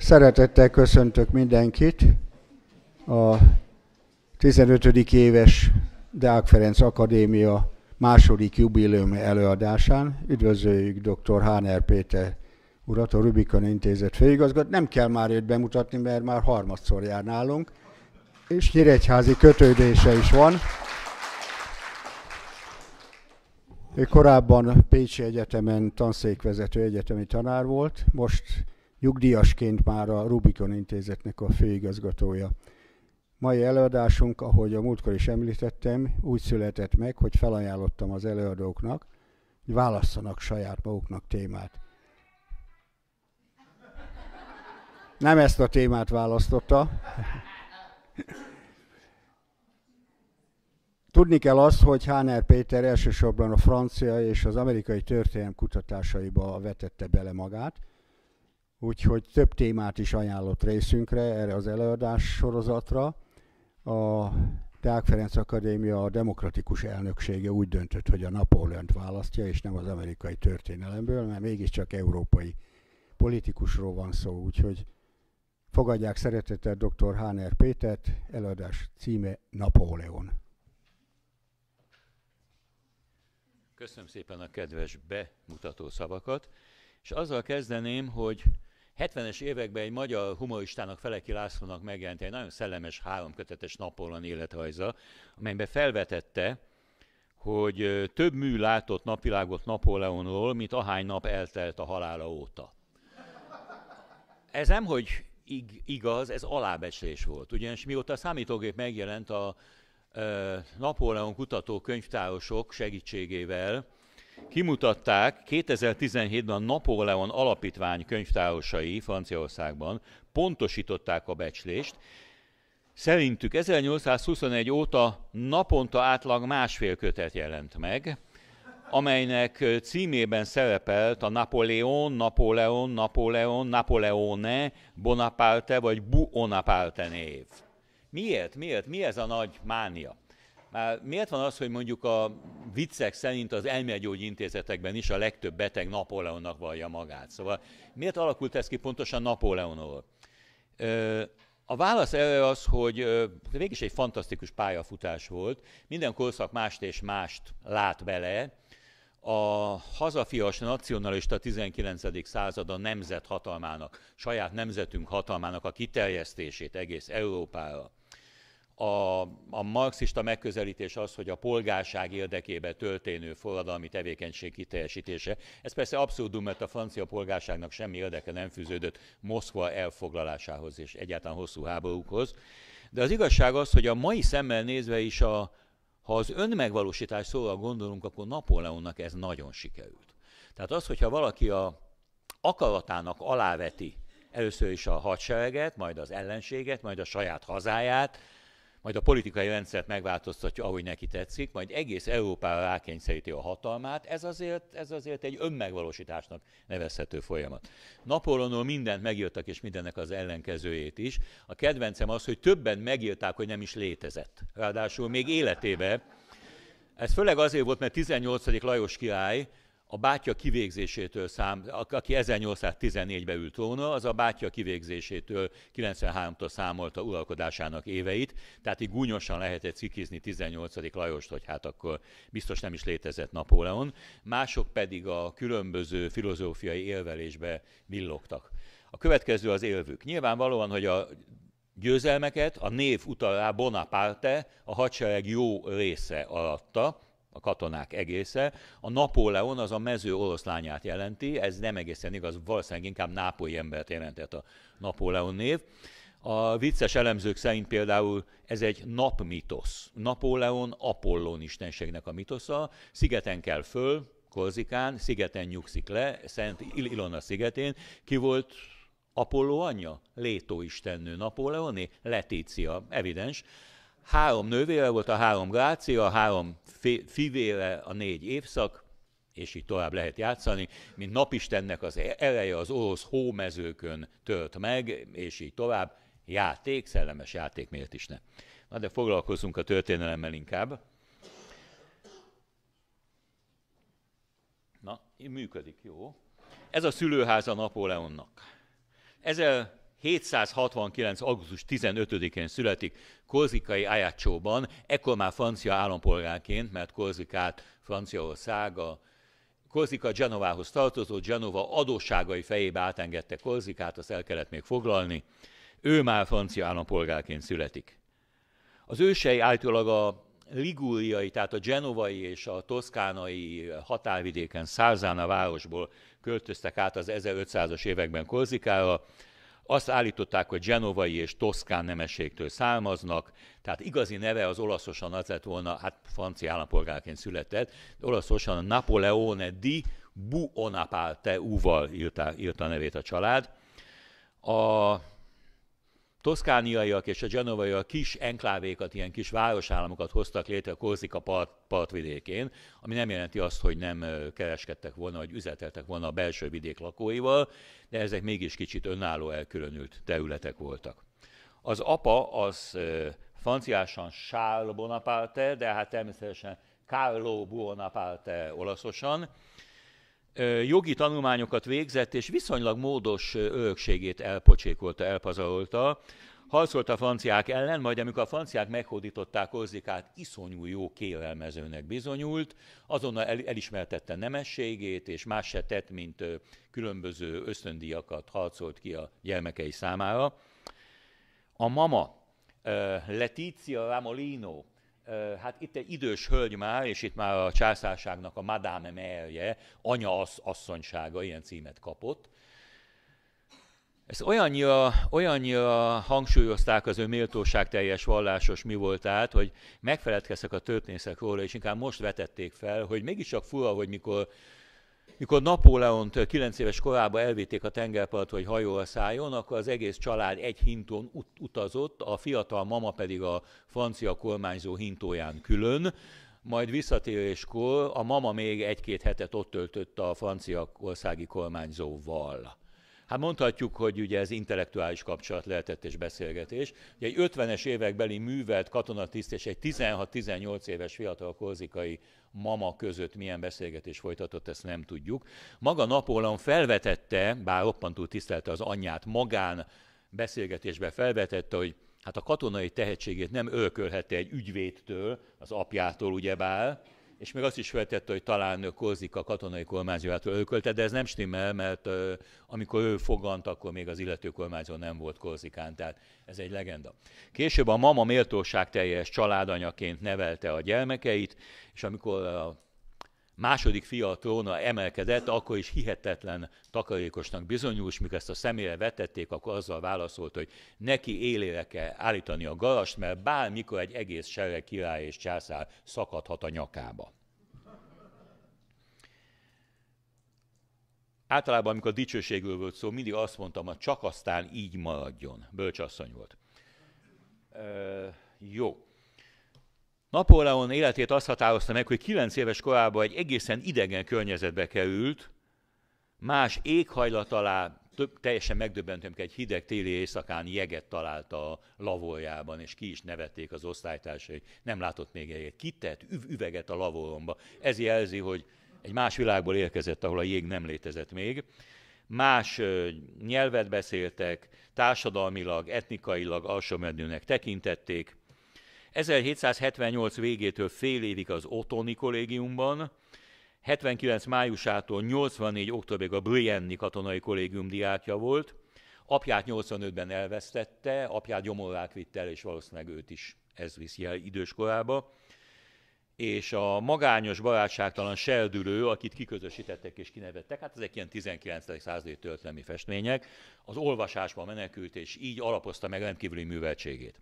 Szeretettel köszöntök mindenkit a 15. éves Deák Ferenc Akadémia második jubileum előadásán. Üdvözöljük dr. Háner Péter urat, a Rubikon Intézet főigazgat. Nem kell már őt bemutatni, mert már harmadszor jár nálunk, és nyíregyházi kötődése is van. Ő korábban Pécsi Egyetemen tanszékvezető egyetemi tanár volt, most nyugdíjasként már a Rubikon Intézetnek a főigazgatója. Mai előadásunk, ahogy a múltkor is említettem, úgy született meg, hogy felajánlottam az előadóknak, hogy válasszanak saját maguknak témát. Nem ezt a témát választotta. Tudni kell azt, hogy Háner Péter elsősorban a francia és az amerikai történelem kutatásaiba vetette bele magát, úgyhogy több témát is ajánlott részünkre erre az előadás sorozatra. A Deák Ferenc Akadémia a demokratikus elnöksége úgy döntött, hogy a Napóleont választja, és nem az amerikai történelemből, mert mégiscsak európai politikusról van szó, úgyhogy fogadják szeretettel dr. Háner Pétert, előadás címe Napóleon. Köszönöm szépen a kedves bemutató szavakat, és azzal kezdeném, hogy 70-es években egy magyar humoristának, Feleki Lászlónak megjelent egy nagyon szellemes háromkötetes napolan életrajza, amelyben felvetette, hogy több mű látott napvilágot Napóleonról, mint ahány nap eltelt a halála óta. Ez nem, hogy igaz, ez alábecslés volt. Ugyanis mióta a számítógép megjelent, a Napóleon kutató könyvtárosok segítségével Kimutatták 2017-ben a Napóleon alapítvány könyvtárosai Franciaországban, pontosították a becslést, Szerintük 1821 óta naponta átlag másfél kötet jelent meg, amelynek címében szerepelt a Napoleon, Napóleon, Napóleon, Napoleone, Bonaparte vagy Buonaparte név. Miért? Miért? Mi ez a nagy mánia? Már miért van az, hogy mondjuk a viccek szerint az intézetekben is a legtöbb beteg Napóleonnak vallja magát? Szóval miért alakult ez ki pontosan Napóleonról? A válasz erre az, hogy végig is egy fantasztikus pályafutás volt, minden korszak mást és mást lát bele, a hazafias nacionalista 19. százada nemzethatalmának, saját nemzetünk hatalmának a kiterjesztését egész Európára a, a marxista megközelítés az, hogy a polgárság érdekében történő forradalmi tevékenység kiteljesítése. Ez persze abszurdum, mert a francia polgárságnak semmi érdeke nem fűződött Moszkva elfoglalásához és egyáltalán hosszú háborúkhoz. De az igazság az, hogy a mai szemmel nézve is, a, ha az önmegvalósítás szóra gondolunk, akkor Napóleonnak ez nagyon sikerült. Tehát az, hogyha valaki a akaratának aláveti először is a hadsereget, majd az ellenséget, majd a saját hazáját, majd a politikai rendszert megváltoztatja, ahogy neki tetszik, majd egész Európára rákényszeríti a hatalmát, ez azért, ez azért egy önmegvalósításnak nevezhető folyamat. Napolonról mindent megírtak, és mindennek az ellenkezőjét is. A kedvencem az, hogy többen megírták, hogy nem is létezett. Ráadásul még életébe. Ez főleg azért volt, mert 18. Lajos király a bátya kivégzésétől szám, aki 1814-ben ült trónra, az a bátya kivégzésétől 93-tól számolta uralkodásának éveit, tehát így gúnyosan lehet egy cikizni 18. Lajost, hogy hát akkor biztos nem is létezett Napóleon, mások pedig a különböző filozófiai élvelésbe villogtak. A következő az élvük. Nyilvánvalóan, hogy a győzelmeket a név utalá Bonaparte, a hadsereg jó része alatta, a katonák egésze. A Napóleon az a mező oroszlányát jelenti, ez nem egészen igaz, valószínűleg inkább nápolyi embert jelentett a Napóleon név. A vicces elemzők szerint például ez egy napmitosz. Napóleon Apollon istenségnek a mitosza. Szigeten kell föl, Korzikán, szigeten nyugszik le, Szent Ilona szigetén. Ki volt Apolló anyja? Létó istennő Napóleoni? Letícia, evidens. Három nővére volt, a három grácia, a három fivére a négy évszak, és így tovább lehet játszani, mint napistennek az eleje az orosz hómezőkön tölt meg, és így tovább. Játék, szellemes játék, miért is ne. Na de foglalkozunk a történelemmel inkább. Na, működik, jó. Ez a szülőháza Napóleonnak. 769. augusztus 15-én születik Korzikai Ajácsóban, ekkor már francia állampolgárként, mert Korzikát a Korzika Genovához tartozó Genova adósságai fejébe átengedte Korzikát, azt el kellett még foglalni. Ő már francia állampolgárként születik. Az ősei állítólag a ligúriai, tehát a genovai és a toszkánai határvidéken Szárzána városból költöztek át az 1500-as években Korzikára, azt állították, hogy genovai és toszkán nemességtől származnak, tehát igazi neve az olaszosan az lett volna, hát francia állampolgárként született, de olaszosan Napoleone di Buonaparte úval írta, írta nevét a család. A toszkániaiak és a genovaiak kis enklávékat, ilyen kis városállamokat hoztak létre a Korzika part, partvidékén, ami nem jelenti azt, hogy nem kereskedtek volna, vagy üzleteltek volna a belső vidék lakóival, de ezek mégis kicsit önálló elkülönült területek voltak. Az apa az franciásan Charles Bonaparte, de hát természetesen Carlo Buonaparte olaszosan, jogi tanulmányokat végzett, és viszonylag módos örökségét elpocsékolta, elpazarolta. Harcolt a franciák ellen, majd amikor a franciák meghódították Orzikát, iszonyú jó kérelmezőnek bizonyult, azonnal el, elismertette nemességét, és más se tett, mint különböző ösztöndíjakat harcolt ki a gyermekei számára. A mama, Letizia Ramolino, hát itt egy idős hölgy már, és itt már a császárságnak a Madame Merje, anya asszonysága ilyen címet kapott. Ezt olyannyira, olyannyira hangsúlyozták az ő méltóság teljes vallásos mi voltát, hogy megfeledkeztek a történészek róla, és inkább most vetették fel, hogy mégiscsak fura, hogy mikor mikor Napóleont 9 éves korában elvitték a tengerpartra, hogy hajóra szálljon, akkor az egész család egy hinton ut- utazott, a fiatal mama pedig a francia kormányzó hintóján külön, majd visszatéréskor a mama még egy-két hetet ott töltött a franciaországi kormányzóval. Hát mondhatjuk, hogy ugye ez intellektuális kapcsolat lehetett és beszélgetés. Ugye egy 50-es évekbeli művelt katonatiszt és egy 16-18 éves fiatal korzikai mama között milyen beszélgetés folytatott, ezt nem tudjuk. Maga Napóleon felvetette, bár roppantúl tisztelte az anyját, magán beszélgetésbe felvetette, hogy hát a katonai tehetségét nem örökölhette egy ügyvédtől, az apjától ugyebár, és még azt is feltette, hogy talán Korzik a katonai kormányzójától ölkölte, de ez nem stimmel, mert amikor ő fogant, akkor még az illető kormányzó nem volt Korzikán, tehát ez egy legenda. Később a mama méltóság teljes családanyaként nevelte a gyermekeit, és amikor a második fia a tróna emelkedett, akkor is hihetetlen takarékosnak bizonyult, mikor ezt a személyre vetették, akkor azzal válaszolt, hogy neki élére kell állítani a garast, mert bármikor egy egész sereg király és császár szakadhat a nyakába. Általában, amikor dicsőségről volt szó, mindig azt mondtam, hogy csak aztán így maradjon. Bölcsasszony volt. Ö, jó. Napóleon életét azt határozta meg, hogy kilenc éves korában egy egészen idegen környezetbe került, más éghajlat alá, több, teljesen megdöbbentem, hogy egy hideg téli éjszakán jeget találta a lavoljában, és ki is nevették az osztálytársai, nem látott még egyet. Kitett üv- üveget a lavolomba. Ez jelzi, hogy egy más világból érkezett, ahol a jég nem létezett még. Más ö, nyelvet beszéltek, társadalmilag, etnikailag alsómedőnek tekintették, 1778 végétől fél évig az Ottoni kollégiumban, 79 májusától 84 októberig a Brienni katonai kollégium diákja volt, apját 85-ben elvesztette, apját gyomorrák vitt el, és valószínűleg őt is ez viszi el időskorába és a magányos, barátságtalan seldülő, akit kiközösítettek és kinevettek, hát ezek ilyen 19. századi történelmi festmények, az olvasásba menekült, és így alapozta meg rendkívüli műveltségét.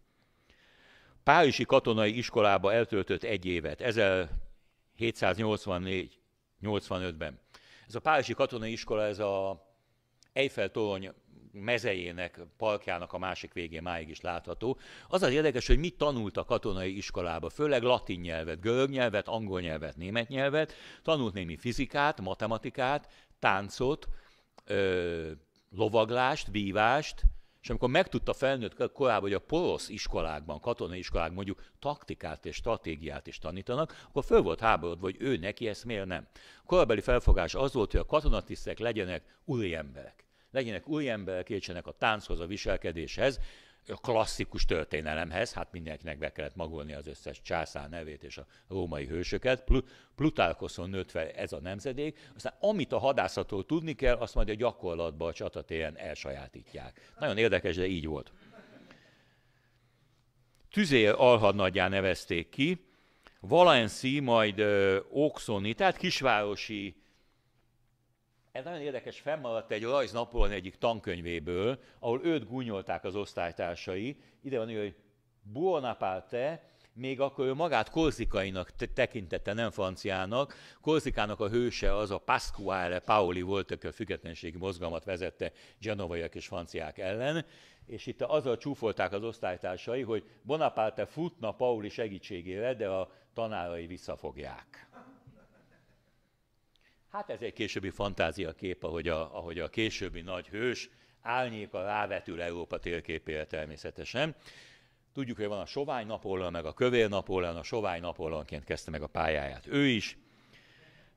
Párizsi katonai iskolába eltöltött egy évet, 1784-85-ben. Ez a Párizsi katonai iskola, ez a Eiffel torony mezejének, parkjának a másik végén máig is látható. Az az érdekes, hogy mit tanult a katonai iskolába, főleg latin nyelvet, görög nyelvet, angol nyelvet, német nyelvet, tanult némi fizikát, matematikát, táncot, ö, lovaglást, vívást, és amikor megtudta felnőtt korában, hogy a porosz iskolákban, katonai iskolák mondjuk taktikát és stratégiát is tanítanak, akkor föl volt háborodva, hogy ő neki ezt miért nem. A korabeli felfogás az volt, hogy a katonatisztek legyenek új emberek legyenek új emberek, értsenek a tánchoz, a viselkedéshez, klasszikus történelemhez, hát mindenkinek be kellett magolni az összes császár nevét és a római hősöket, Pl- Plutálkoszon nőtt fel ez a nemzedék, aztán amit a hadászatról tudni kell, azt majd a gyakorlatban a csatatéren elsajátítják. Nagyon érdekes, de így volt. Tüzél alhadnagyjá nevezték ki, Valenci, majd Oxoni, tehát kisvárosi ez nagyon érdekes, fennmaradt egy rajz Napolon egyik tankönyvéből, ahol őt gúnyolták az osztálytársai. Ide van hogy Buonaparte, még akkor ő magát korzikainak tekintette, nem franciának. Korzikának a hőse az a Pasquale Paoli volt, aki a függetlenségi mozgalmat vezette genovaiak és franciák ellen, és itt azzal csúfolták az osztálytársai, hogy Bonaparte futna Pauli segítségére, de a tanárai visszafogják. Hát ez egy későbbi kép, ahogy a, ahogy a későbbi nagy hős a rávetül Európa térképére természetesen. Tudjuk, hogy van a sovány Napóleon, meg a kövér Napóleon, a sovány Napóleonként kezdte meg a pályáját ő is.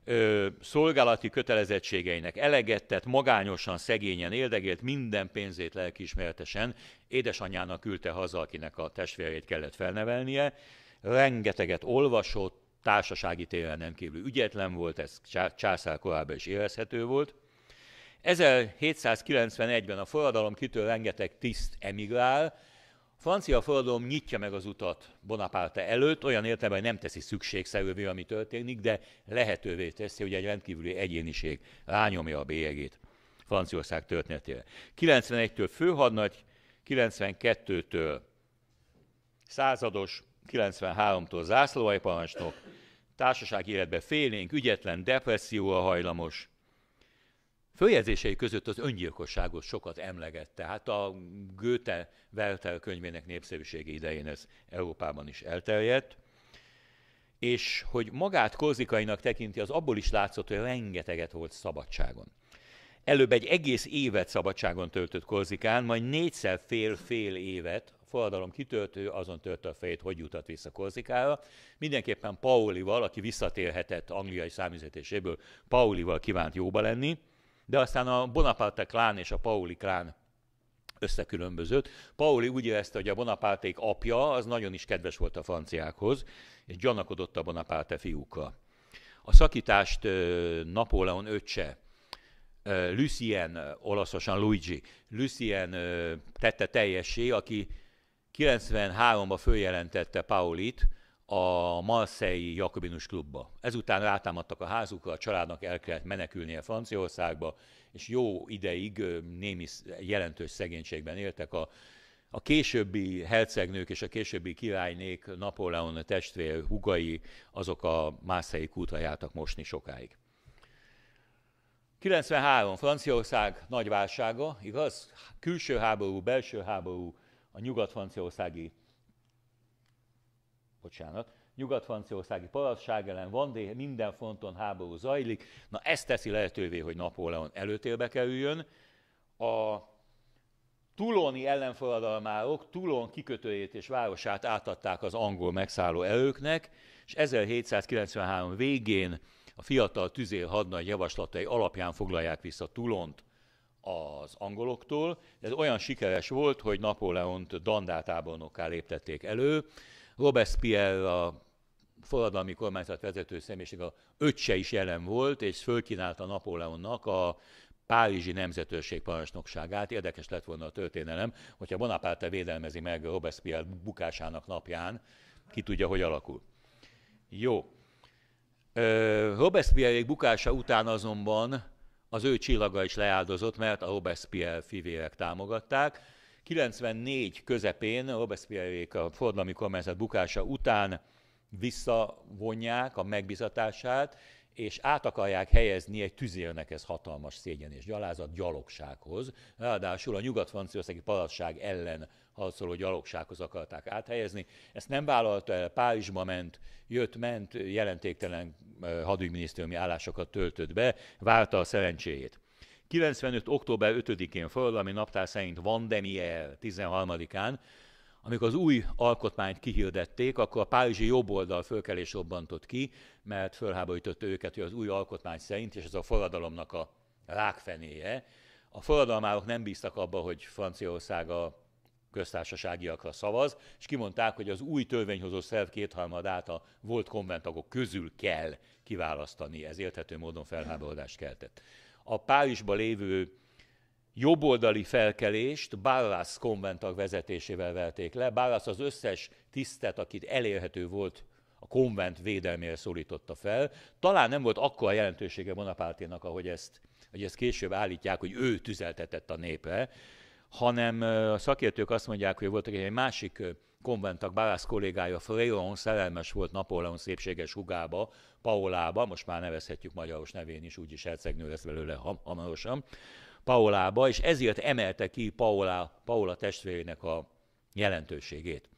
Ö, szolgálati kötelezettségeinek eleget magányosan, szegényen éldegélt, minden pénzét lelkiismeretesen édesanyjának küldte haza, akinek a testvérét kellett felnevelnie. Rengeteget olvasott, társasági télen nem kívül ügyetlen volt, ez császár korábban is érezhető volt. 1791-ben a forradalom kitől rengeteg tiszt emigrál, francia forradalom nyitja meg az utat Bonaparte előtt, olyan értelemben, hogy nem teszi szükségszerűvé, ami történik, de lehetővé teszi, hogy egy rendkívüli egyéniség rányomja a bélyegét Franciaország történetére. 91-től főhadnagy, 92-től százados, 93-tól parancsnok, társaság életbe félénk, ügyetlen, depresszió a hajlamos. Följegyzései között az öngyilkosságot sokat emlegette. Hát a Goethe Werther könyvének népszerűsége idején ez Európában is elterjedt. És hogy magát korzikainak tekinti, az abból is látszott, hogy rengeteget volt szabadságon. Előbb egy egész évet szabadságon töltött Korzikán, majd négyszer fél-fél évet forradalom kitöltő azon törte a fejét, hogy jutott vissza Korzikára. Mindenképpen Paulival, aki visszatérhetett angliai számüzetéséből, Paulival kívánt jóba lenni, de aztán a Bonaparte klán és a Pauli klán összekülönbözött. Pauli úgy érezte, hogy a Bonapárték apja az nagyon is kedves volt a franciákhoz, és gyanakodott a Bonaparte fiúkkal. A szakítást Napóleon öccse, Lucien, olaszosan Luigi, Lucien tette teljessé, aki 93-ban följelentette Paulit a Marseille Jakobinus klubba. Ezután rátámadtak a házukra, a családnak el kellett menekülnie Franciaországba, és jó ideig némi jelentős szegénységben éltek a a későbbi hercegnők és a későbbi királynék, Napóleon testvér, hugai, azok a Marseille kútra jártak mosni sokáig. 93. Franciaország nagy válsága, igaz? Külső háború, belső háború, a nyugat-franciaországi bocsánat, nyugat-franciaországi parasság ellen van, de minden fronton háború zajlik. Na ezt teszi lehetővé, hogy Napóleon előtérbe kerüljön. A Tuloni ellenforradalmárok Tulon kikötőjét és városát átadták az angol megszálló erőknek, és 1793 végén a fiatal tüzél hadnagy javaslatai alapján foglalják vissza Tulont az angoloktól. Ez olyan sikeres volt, hogy Napóleont dandátábornokká léptették elő. Robespierre a forradalmi kormányzat vezető személyiség, a öccse is jelen volt, és fölkínálta Napóleonnak a Párizsi Nemzetőrség parancsnokságát. Érdekes lett volna a történelem, hogyha Bonaparte védelmezi meg Robespierre bukásának napján, ki tudja, hogy alakul. Jó. Robespierre bukása után azonban az ő csillaga is leáldozott, mert a Robespierre fivérek támogatták. 94 közepén robespierre a forradalmi kormányzat bukása után visszavonják a megbizatását, és át akarják helyezni egy tüzélnek ez hatalmas szégyen és gyalázat gyalogsághoz. Ráadásul a nyugat-franciaországi palasság ellen harcoló gyalogsághoz akarták áthelyezni. Ezt nem vállalta el, Párizsba ment, jött, ment, jelentéktelen hadügyminisztériumi állásokat töltött be, várta a szerencséjét. 95. október 5-én forradalmi naptár szerint Vandemiel 13-án amikor az új alkotmányt kihirdették, akkor a párizsi jobboldal fölkelés robbantott ki, mert fölháborított őket, hogy az új alkotmány szerint, és ez a forradalomnak a rákfenéje, a forradalmárok nem bíztak abba, hogy Franciaország a köztársaságiakra szavaz, és kimondták, hogy az új törvényhozó szerv kétharmadát a volt konventagok közül kell kiválasztani. Ez érthető módon felháborodást keltett. A Párizsban lévő jobboldali felkelést Ballas konventak vezetésével verték le. Ballas az összes tisztet, akit elérhető volt a konvent védelmére szólította fel. Talán nem volt akkora jelentősége Bonapárténak, ahogy ezt, hogy ezt később állítják, hogy ő tüzeltetett a népre, hanem a szakértők azt mondják, hogy voltak egy másik konventak Bálász kollégája, Fréron szerelmes volt Napóleon szépséges hugába, Paolába, most már nevezhetjük magyaros nevén is, úgyis hercegnő lesz belőle hamarosan, Paulába, és ezért emelte ki Paula, Paula testvérének a jelentőségét.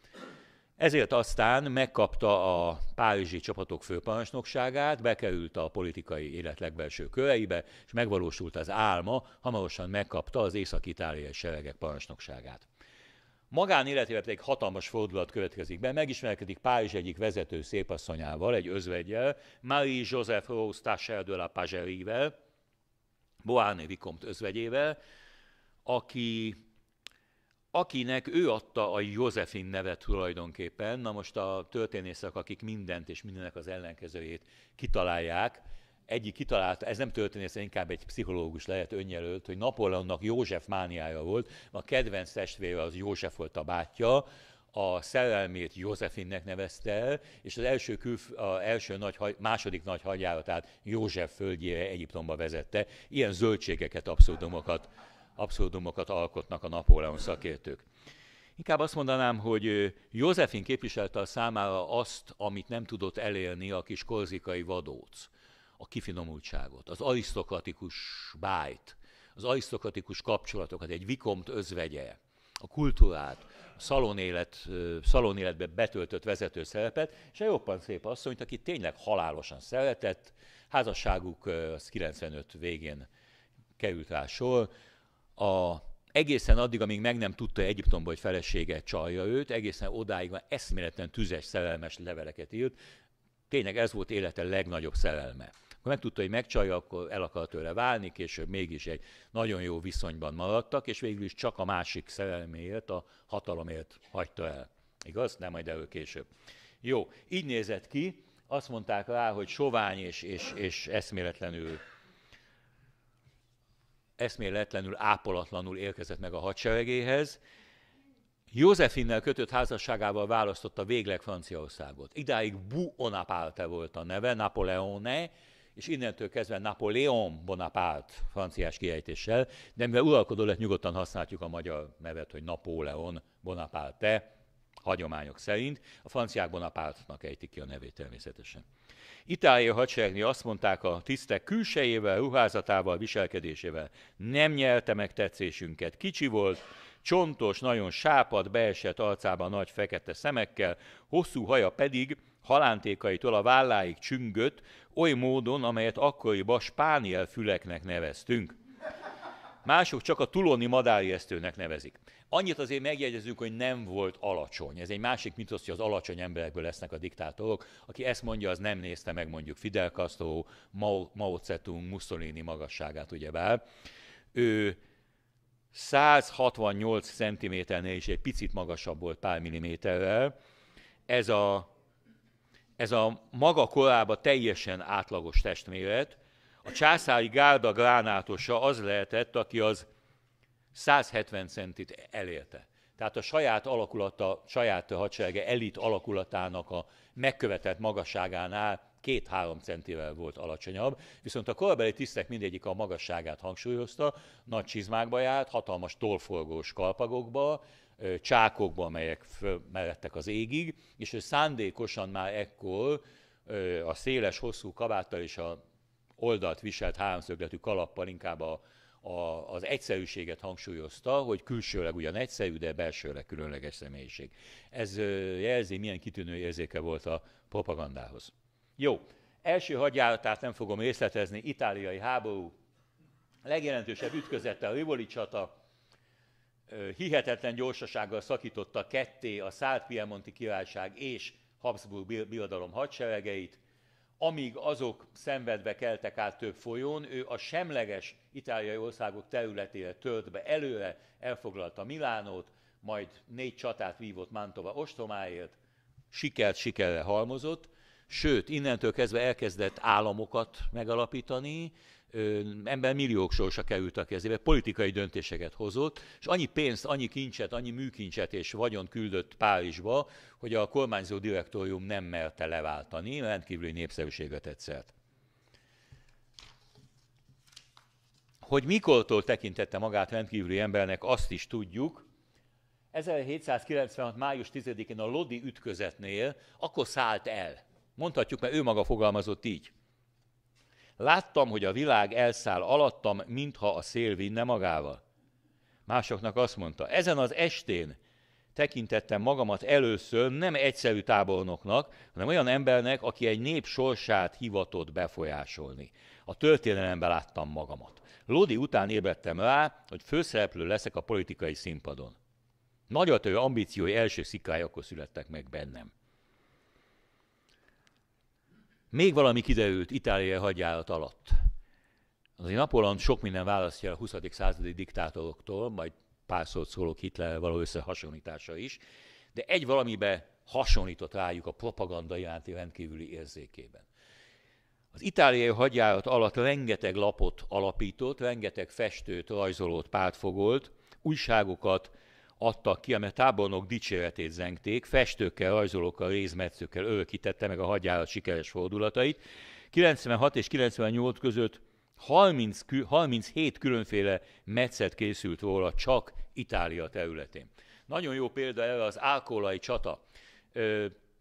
Ezért aztán megkapta a párizsi csapatok főparancsnokságát, bekerült a politikai élet legbelső köreibe, és megvalósult az álma, hamarosan megkapta az észak-itáliai seregek parancsnokságát. Magánéletében egy hatalmas fordulat következik be, megismerkedik Párizs egyik vezető szépasszonyával, egy özvegyel, Marie-Joseph Rose Tachel de la Pagerivel, Boáné Vikomt özvegyével, aki, akinek ő adta a Józefin nevet tulajdonképpen. Na most a történészek, akik mindent és mindenek az ellenkezőjét kitalálják, egyik kitalálta, ez nem történész, inkább egy pszichológus lehet önjelölt, hogy Napóleonnak József mániája volt, a kedvenc testvére az József volt a bátyja, a szellemét Józsefinnek nevezte el, és az első, külf, a első nagy, második nagy hagyjáratát József földjére Egyiptomba vezette. Ilyen zöldségeket, abszurdumokat, abszurdumokat alkotnak a Napóleon szakértők. Inkább azt mondanám, hogy Józsefin képviselte a számára azt, amit nem tudott elérni a kis korzikai vadóc, a kifinomultságot, az arisztokratikus bájt, az arisztokratikus kapcsolatokat, egy vikomt özvegye, a kultúrát, a szalonélet, szalonéletbe betöltött vezető szerepet, és egy jobban szép asszonyt, aki tényleg halálosan szeretett, házasságuk az 95 végén került rá sor, a egészen addig, amíg meg nem tudta Egyiptomba, hogy felesége csalja őt, egészen odáig van eszméletlen tüzes szerelmes leveleket írt, tényleg ez volt élete legnagyobb szerelme. Akkor megtudta, hogy megcsalja, akkor el akar tőle válni, később mégis egy nagyon jó viszonyban maradtak, és végül is csak a másik szerelméért, a hatalomért hagyta el. Igaz? Nem majd elő később. Jó, így nézett ki, azt mondták rá, hogy sovány és, és, és eszméletlenül eszméletlenül, ápolatlanul érkezett meg a hadseregéhez. Józefinnel kötött házasságával választotta végleg Franciaországot. Idáig Buonaparte volt a neve, Napoleone, és innentől kezdve Napoléon Bonaparte franciás kiejtéssel, de mivel uralkodó lett, nyugodtan használjuk a magyar nevet, hogy Napóleon Bonaparte, hagyományok szerint. A franciák Bonapártnak ejtik ki a nevét természetesen. Itália hadseregnél azt mondták a tisztek külsejével, ruházatával, viselkedésével. Nem nyelte meg tetszésünket. Kicsi volt, csontos, nagyon sápad, beesett arcában nagy fekete szemekkel, hosszú haja pedig halántékaitól a válláig csüngött, oly módon, amelyet akkoriban spániel füleknek neveztünk. Mások csak a tuloni madárjesztőnek nevezik. Annyit azért megjegyezünk, hogy nem volt alacsony. Ez egy másik mitosz, hogy az alacsony emberekből lesznek a diktátorok. Aki ezt mondja, az nem nézte meg mondjuk Fidel Castro, Mao, Mao Zedong, Mussolini magasságát, ugyebár. Ő 168 cm-nél is egy picit magasabb volt pár milliméterrel. Ez a ez a maga korába teljesen átlagos testméret, a császári gárda gránátosa az lehetett, aki az 170 centit elérte. Tehát a saját alakulata, saját hadserege elit alakulatának a megkövetett magasságánál két-három centivel volt alacsonyabb, viszont a korabeli tisztek mindegyik a magasságát hangsúlyozta, nagy csizmákba járt, hatalmas tolforgós kalpagokba, csákokba, amelyek mellettek az égig, és ő szándékosan már ekkor a széles, hosszú kabáttal és a oldalt viselt háromszögletű kalappal inkább a, a, az egyszerűséget hangsúlyozta, hogy külsőleg ugyan egyszerű, de belsőleg különleges személyiség. Ez jelzi, milyen kitűnő érzéke volt a propagandához. Jó, első hadjáratát nem fogom részletezni, itáliai háború, legjelentősebb ütközete a Rivoli csata, hihetetlen gyorsasággal szakította ketté a szállt Piemonti királyság és Habsburg birodalom hadseregeit, amíg azok szenvedve keltek át több folyón, ő a semleges itáliai országok területére tört be előre, elfoglalta Milánót, majd négy csatát vívott Mantova ostomáért, sikert sikerre halmozott, sőt, innentől kezdve elkezdett államokat megalapítani, ember milliók sorsa került a kezébe, politikai döntéseket hozott, és annyi pénzt, annyi kincset, annyi műkincset és vagyon küldött Párizsba, hogy a kormányzó direktórium nem merte leváltani, rendkívüli népszerűséget tetszett. Hogy mikortól tekintette magát rendkívüli embernek, azt is tudjuk, 1796. május 10-én a Lodi ütközetnél, akkor szállt el. Mondhatjuk, mert ő maga fogalmazott így. Láttam, hogy a világ elszáll alattam, mintha a szél vinne magával. Másoknak azt mondta, ezen az estén tekintettem magamat először nem egyszerű tábornoknak, hanem olyan embernek, aki egy nép sorsát hivatott befolyásolni. A történelemben láttam magamat. Lodi után ébredtem rá, hogy főszereplő leszek a politikai színpadon. Nagyatő ambíciói első szikály születtek meg bennem. Még valami kiderült Itália hadjárat alatt. Azért Napóleon sok minden választja a 20. századi diktátoroktól, majd pár szót szólok Hitler való összehasonlítása is, de egy valamibe hasonlított rájuk a propaganda iránti rendkívüli érzékében. Az itáliai hadjárat alatt rengeteg lapot alapított, rengeteg festőt, rajzolót, pártfogolt, újságokat, adtak ki, amely tábornok dicséretét zengték, festőkkel, rajzolókkal, részmetszőkkel örökítette meg a hadjárat sikeres fordulatait. 96 és 98 között 30, 37 különféle metszet készült róla csak Itália területén. Nagyon jó példa erre az Ákolai csata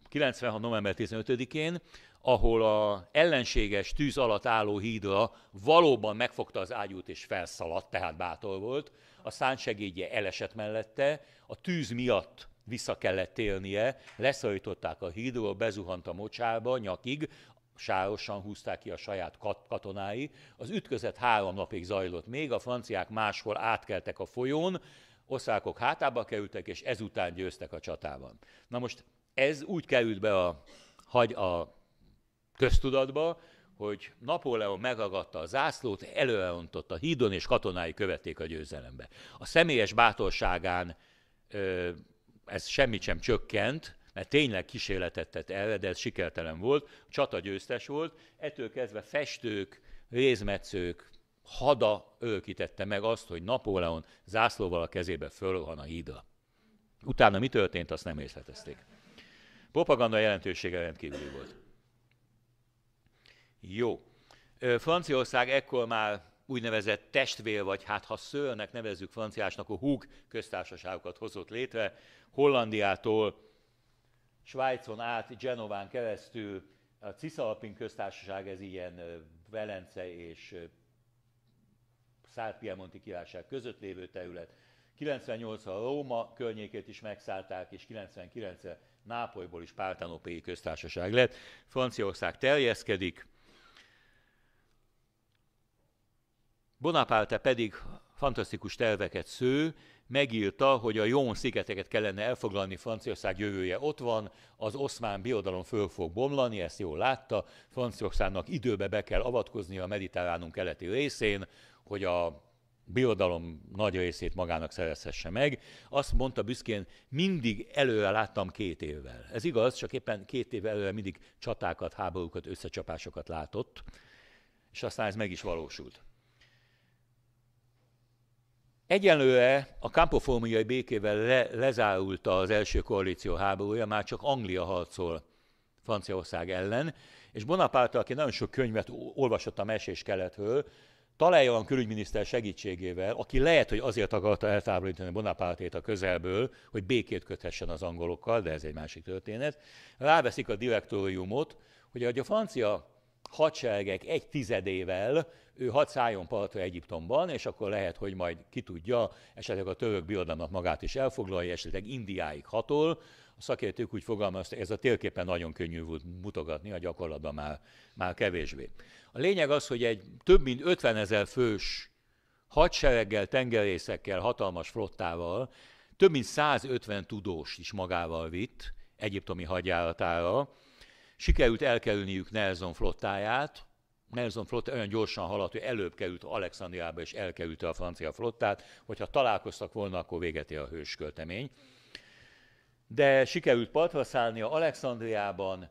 96. november 15-én, ahol a ellenséges tűz alatt álló hídra valóban megfogta az ágyút és felszaladt, tehát bátor volt a szánsegédje elesett mellette, a tűz miatt vissza kellett élnie, leszajtották a hídról, bezuhant a mocsába, nyakig, sárosan húzták ki a saját katonái. Az ütközet három napig zajlott még, a franciák máshol átkeltek a folyón, oszákok hátába kerültek, és ezután győztek a csatában. Na most ez úgy került be a, hagy a köztudatba, hogy Napóleon megragadta a zászlót, előrontott a hídon, és katonái követték a győzelembe. A személyes bátorságán ez semmit sem csökkent, mert tényleg kísérletet tett erre, de ez sikertelen volt, csata győztes volt, ettől kezdve festők, rézmetszők, hada örökítette meg azt, hogy Napóleon zászlóval a kezébe fölrohan a hídra. Utána mi történt, azt nem észletezték. Propaganda jelentősége rendkívüli volt. Jó. Franciaország ekkor már úgynevezett testvér, vagy hát ha szőrnek nevezzük franciásnak, a húg köztársaságokat hozott létre, Hollandiától, Svájcon át, Genován keresztül, a Cisalpin köztársaság, ez ilyen Velence és Szárpiemonti királyság között lévő terület. 98 a Róma környékét is megszállták, és 99-re Nápolyból is Pártánopéi köztársaság lett. Franciaország terjeszkedik, Bonaparte pedig fantasztikus terveket sző, megírta, hogy a Jón szigeteket kellene elfoglalni, Franciaország jövője ott van, az oszmán birodalom föl fog bomlani, ezt jól látta, Franciaországnak időbe be kell avatkozni a mediterránum keleti részén, hogy a birodalom nagy részét magának szerezhesse meg. Azt mondta büszkén, mindig előre láttam két évvel. Ez igaz, csak éppen két év előre mindig csatákat, háborúkat, összecsapásokat látott, és aztán ez meg is valósult. Egyenlőre a kampofómiai békével le, lezárult az első koalíció háborúja, már csak Anglia harcol Franciaország ellen, és Bonaparte, aki nagyon sok könyvet olvasott a mesés keletről, találja a külügyminiszter segítségével, aki lehet, hogy azért akarta eltávolítani Bonapartét a közelből, hogy békét köthessen az angolokkal, de ez egy másik történet, ráveszik a direktóriumot, hogy a francia hadseregek egy tizedével ő hat szálljon partra Egyiptomban, és akkor lehet, hogy majd ki tudja, esetleg a török birodalmat magát is elfoglalja, esetleg Indiáig hatol. A szakértők úgy fogalmazta, ez a térképen nagyon könnyű volt mutogatni, a gyakorlatban már, már kevésbé. A lényeg az, hogy egy több mint 50 ezer fős hadsereggel, tengerészekkel, hatalmas flottával, több mint 150 tudós is magával vitt egyiptomi hadjáratára, Sikerült elkerülniük Nelson flottáját, Nelson flotta olyan gyorsan haladt, hogy előbb került Alexandriába és elkerülte a francia flottát, hogyha találkoztak volna, akkor véget ér a hős költemény. De sikerült partra a Alexandriában,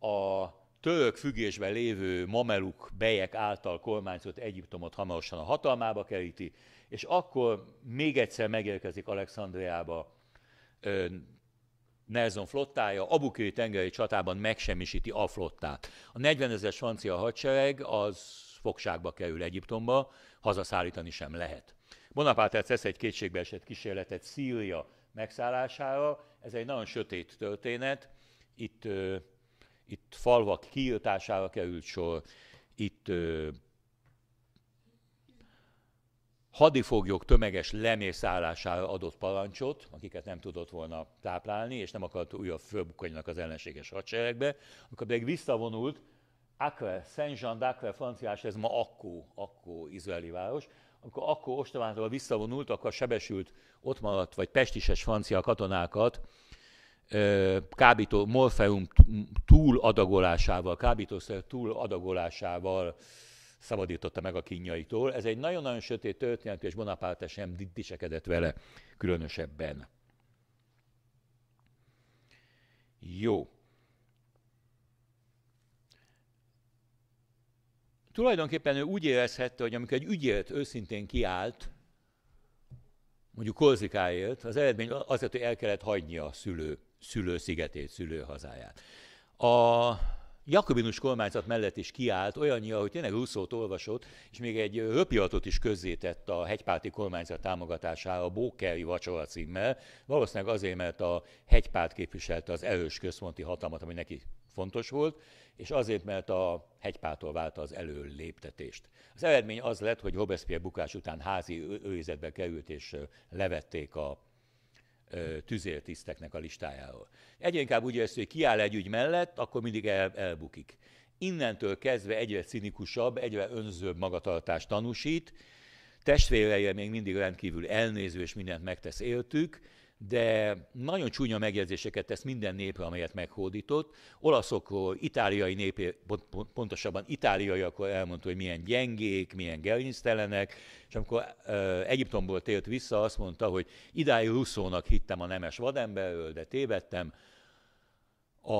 a török függésben lévő mameluk bejek által kormányzott Egyiptomot hamarosan a hatalmába keríti, és akkor még egyszer megérkezik Alexandriába Nelson flottája abukői tengeri csatában megsemmisíti a flottát. A 40 ezer francia hadsereg az fogságba kerül Egyiptomba, hazaszállítani sem lehet. Bonaparte tesz egy kétségbeesett kísérletet Szíria megszállására, ez egy nagyon sötét történet, itt, itt falvak kiirtására került sor, itt hadifoglyok tömeges lemészállására adott parancsot, akiket nem tudott volna táplálni, és nem akart újra fölbukkanjanak az ellenséges hadseregbe, akkor pedig visszavonult Acre, Saint-Jean d'Acre, franciás, ez ma Akkó, Akkó izraeli város, akkor Akkó ostromától visszavonult, akkor sebesült, ott maradt, vagy pestises francia katonákat, kábító, morfeum túladagolásával, kábítószer túladagolásával szabadította meg a kínjaitól. Ez egy nagyon-nagyon sötét történet, és Bonaparte sem disekedett vele különösebben. Jó. Tulajdonképpen ő úgy érezhette, hogy amikor egy ügyért őszintén kiállt, mondjuk Korzikáért, az eredmény azért, hogy el kellett hagynia a szülő, szülő szigetét, szülő hazáját. A Jakobinus kormányzat mellett is kiállt, olyannyira, hogy tényleg Ruszót olvasott, és még egy röpiatot is közzétett a hegypárti kormányzat támogatására a Bókeri vacsora címmel, valószínűleg azért, mert a hegypárt képviselte az erős központi hatalmat, ami neki fontos volt, és azért, mert a hegypártól válta az előléptetést. Az eredmény az lett, hogy Robespierre bukás után házi őrizetbe került, és levették a tüzértiszteknek a listájáról. Egyre inkább úgy érzi, hogy kiáll egy ügy mellett, akkor mindig el, elbukik. Innentől kezdve egyre cinikusabb, egyre önzőbb magatartást tanúsít, testvéreje még mindig rendkívül elnéző és mindent megtesz éltük, de nagyon csúnya megjegyzéseket tesz minden népre, amelyet meghódított. olaszok, itáliai népé, pontosabban itáliai, akkor elmondta, hogy milyen gyengék, milyen gerinctelenek, és amikor e, Egyiptomból tért vissza, azt mondta, hogy idáig Ruszónak hittem a nemes vademberről, de tévedtem. A,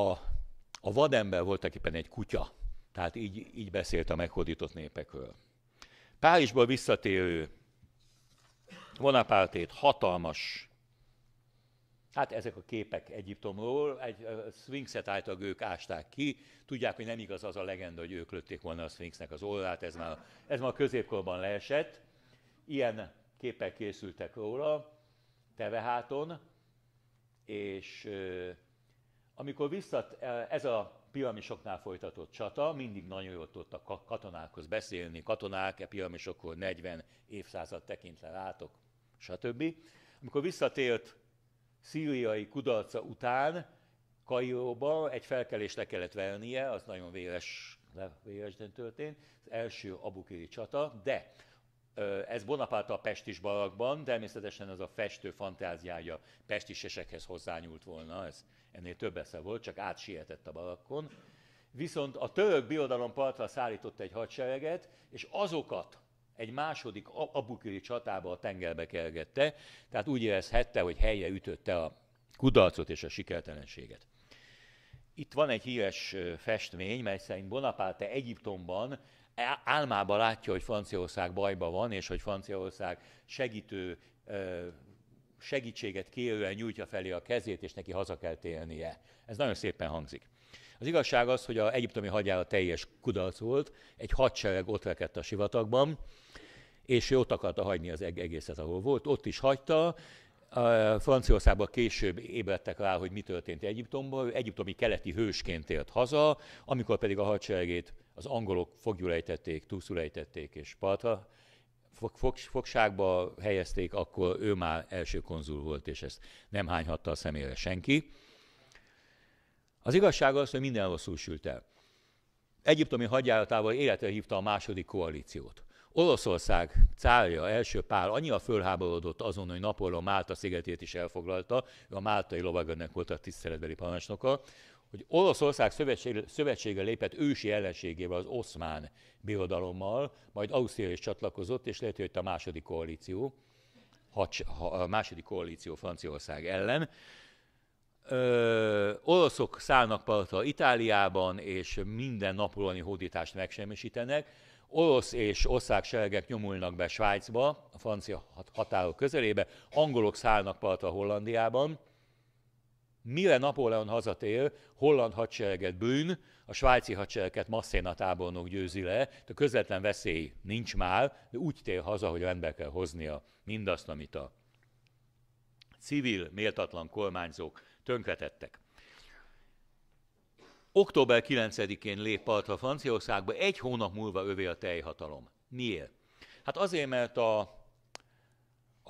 a vadember voltak éppen egy kutya, tehát így, így beszélt a meghódított népekről. Párizsból visszatérő vonapáltét hatalmas Hát ezek a képek Egyiptomról, egy Sphinxet által ők ásták ki, tudják, hogy nem igaz az a legenda, hogy ők lőtték volna a Sphinxnek az orrát, ez már, ez már a középkorban leesett. Ilyen képek készültek róla, Teveháton, és amikor visszat, e, ez a piramisoknál folytatott csata, mindig nagyon jól a katonákhoz beszélni, katonák, a e piramisokról 40 évszázad tekintve látok, stb. Amikor visszatért szíriai kudarca után Kajóba egy felkelést le kellett vernie, az nagyon véres, véres történt, az első abukiri csata, de ez Bonaparte a pestis barakban, természetesen az a festő fantáziája pestisesekhez hozzányúlt volna, ez ennél több esze volt, csak átsietett a barakkon. Viszont a török birodalom partra szállított egy hadsereget, és azokat egy második abukiri csatába a tengerbe kergette, tehát úgy érezhette, hogy helye ütötte a kudarcot és a sikertelenséget. Itt van egy híres festmény, mely szerint Bonaparte Egyiptomban álmában látja, hogy Franciaország bajban van, és hogy Franciaország segítő segítséget kérően nyújtja felé a kezét, és neki haza kell télnie. Ez nagyon szépen hangzik. Az igazság az, hogy a egyiptomi hadjárat teljes kudarc volt, egy hadsereg ott rekedt a sivatagban, és ő ott akarta hagyni az egészet, ahol volt, ott is hagyta, Franciaországban később ébredtek rá, hogy mi történt Egyiptomban. Ő egyiptomi keleti hősként élt haza, amikor pedig a hadseregét az angolok foggyulejtették, túlszulejtették és partra fogságba helyezték, akkor ő már első konzul volt, és ezt nem hányhatta a személyre senki. Az igazság az, hogy minden rosszul sült el. Egyiptomi hadjáratával életre hívta a második koalíciót. Olaszország cárja, első pál annyira fölháborodott azon, hogy Napóleon Málta szigetét is elfoglalta, ő a máltai lovagadnak volt a tiszteletbeli parancsnoka, hogy Olaszország szövetsége, szövetsége lépett ősi ellenségével az oszmán birodalommal, majd Ausztria is csatlakozott, és hogy a második koalíció, a második koalíció Franciaország ellen, Ö, oroszok szállnak partra Itáliában, és minden napolani hódítást megsemmisítenek. Orosz és ország seregek nyomulnak be Svájcba, a francia határok közelébe, angolok szállnak partra Hollandiában. Mire Napóleon hazatér, holland hadsereget bűn, a svájci hadsereget Masséna tábornok győzi le, de közvetlen veszély nincs már, de úgy tér haza, hogy rendbe kell hoznia mindazt, amit a civil, méltatlan kormányzók tönkretettek. Október 9-én lép partra Franciaországba, egy hónap múlva övé a teljhatalom. Miért? Hát azért, mert a, a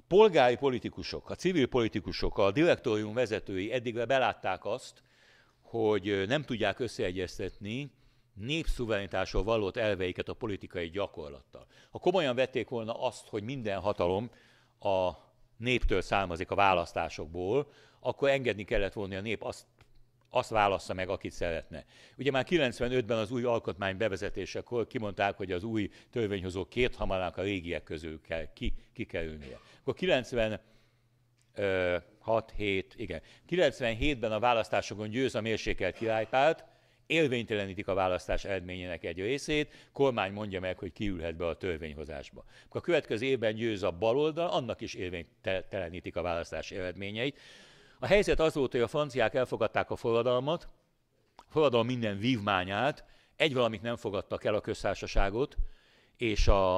polgári politikusok, a civil politikusok, a direktórium vezetői eddigre belátták azt, hogy nem tudják összeegyeztetni népszuverenitásról vallott elveiket a politikai gyakorlattal. Ha komolyan vették volna azt, hogy minden hatalom a néptől származik a választásokból, akkor engedni kellett volna, a nép azt, azt válassza meg, akit szeretne. Ugye már 95-ben az új alkotmány bevezetésekor kimondták, hogy az új törvényhozók két hamarának a régiek közül kell ki, kikerülnie. Akkor 7, igen. 97-ben a választásokon győz a mérsékelt királypárt, élvénytelenítik a választás eredményének egy részét, kormány mondja meg, hogy kiülhet be a törvényhozásba. A következő évben győz a baloldal, annak is élvénytelenítik a választás eredményeit. A helyzet az volt, hogy a franciák elfogadták a forradalmat, a forradalom minden vívmányát, egy valamit nem fogadtak el a köztársaságot, és a,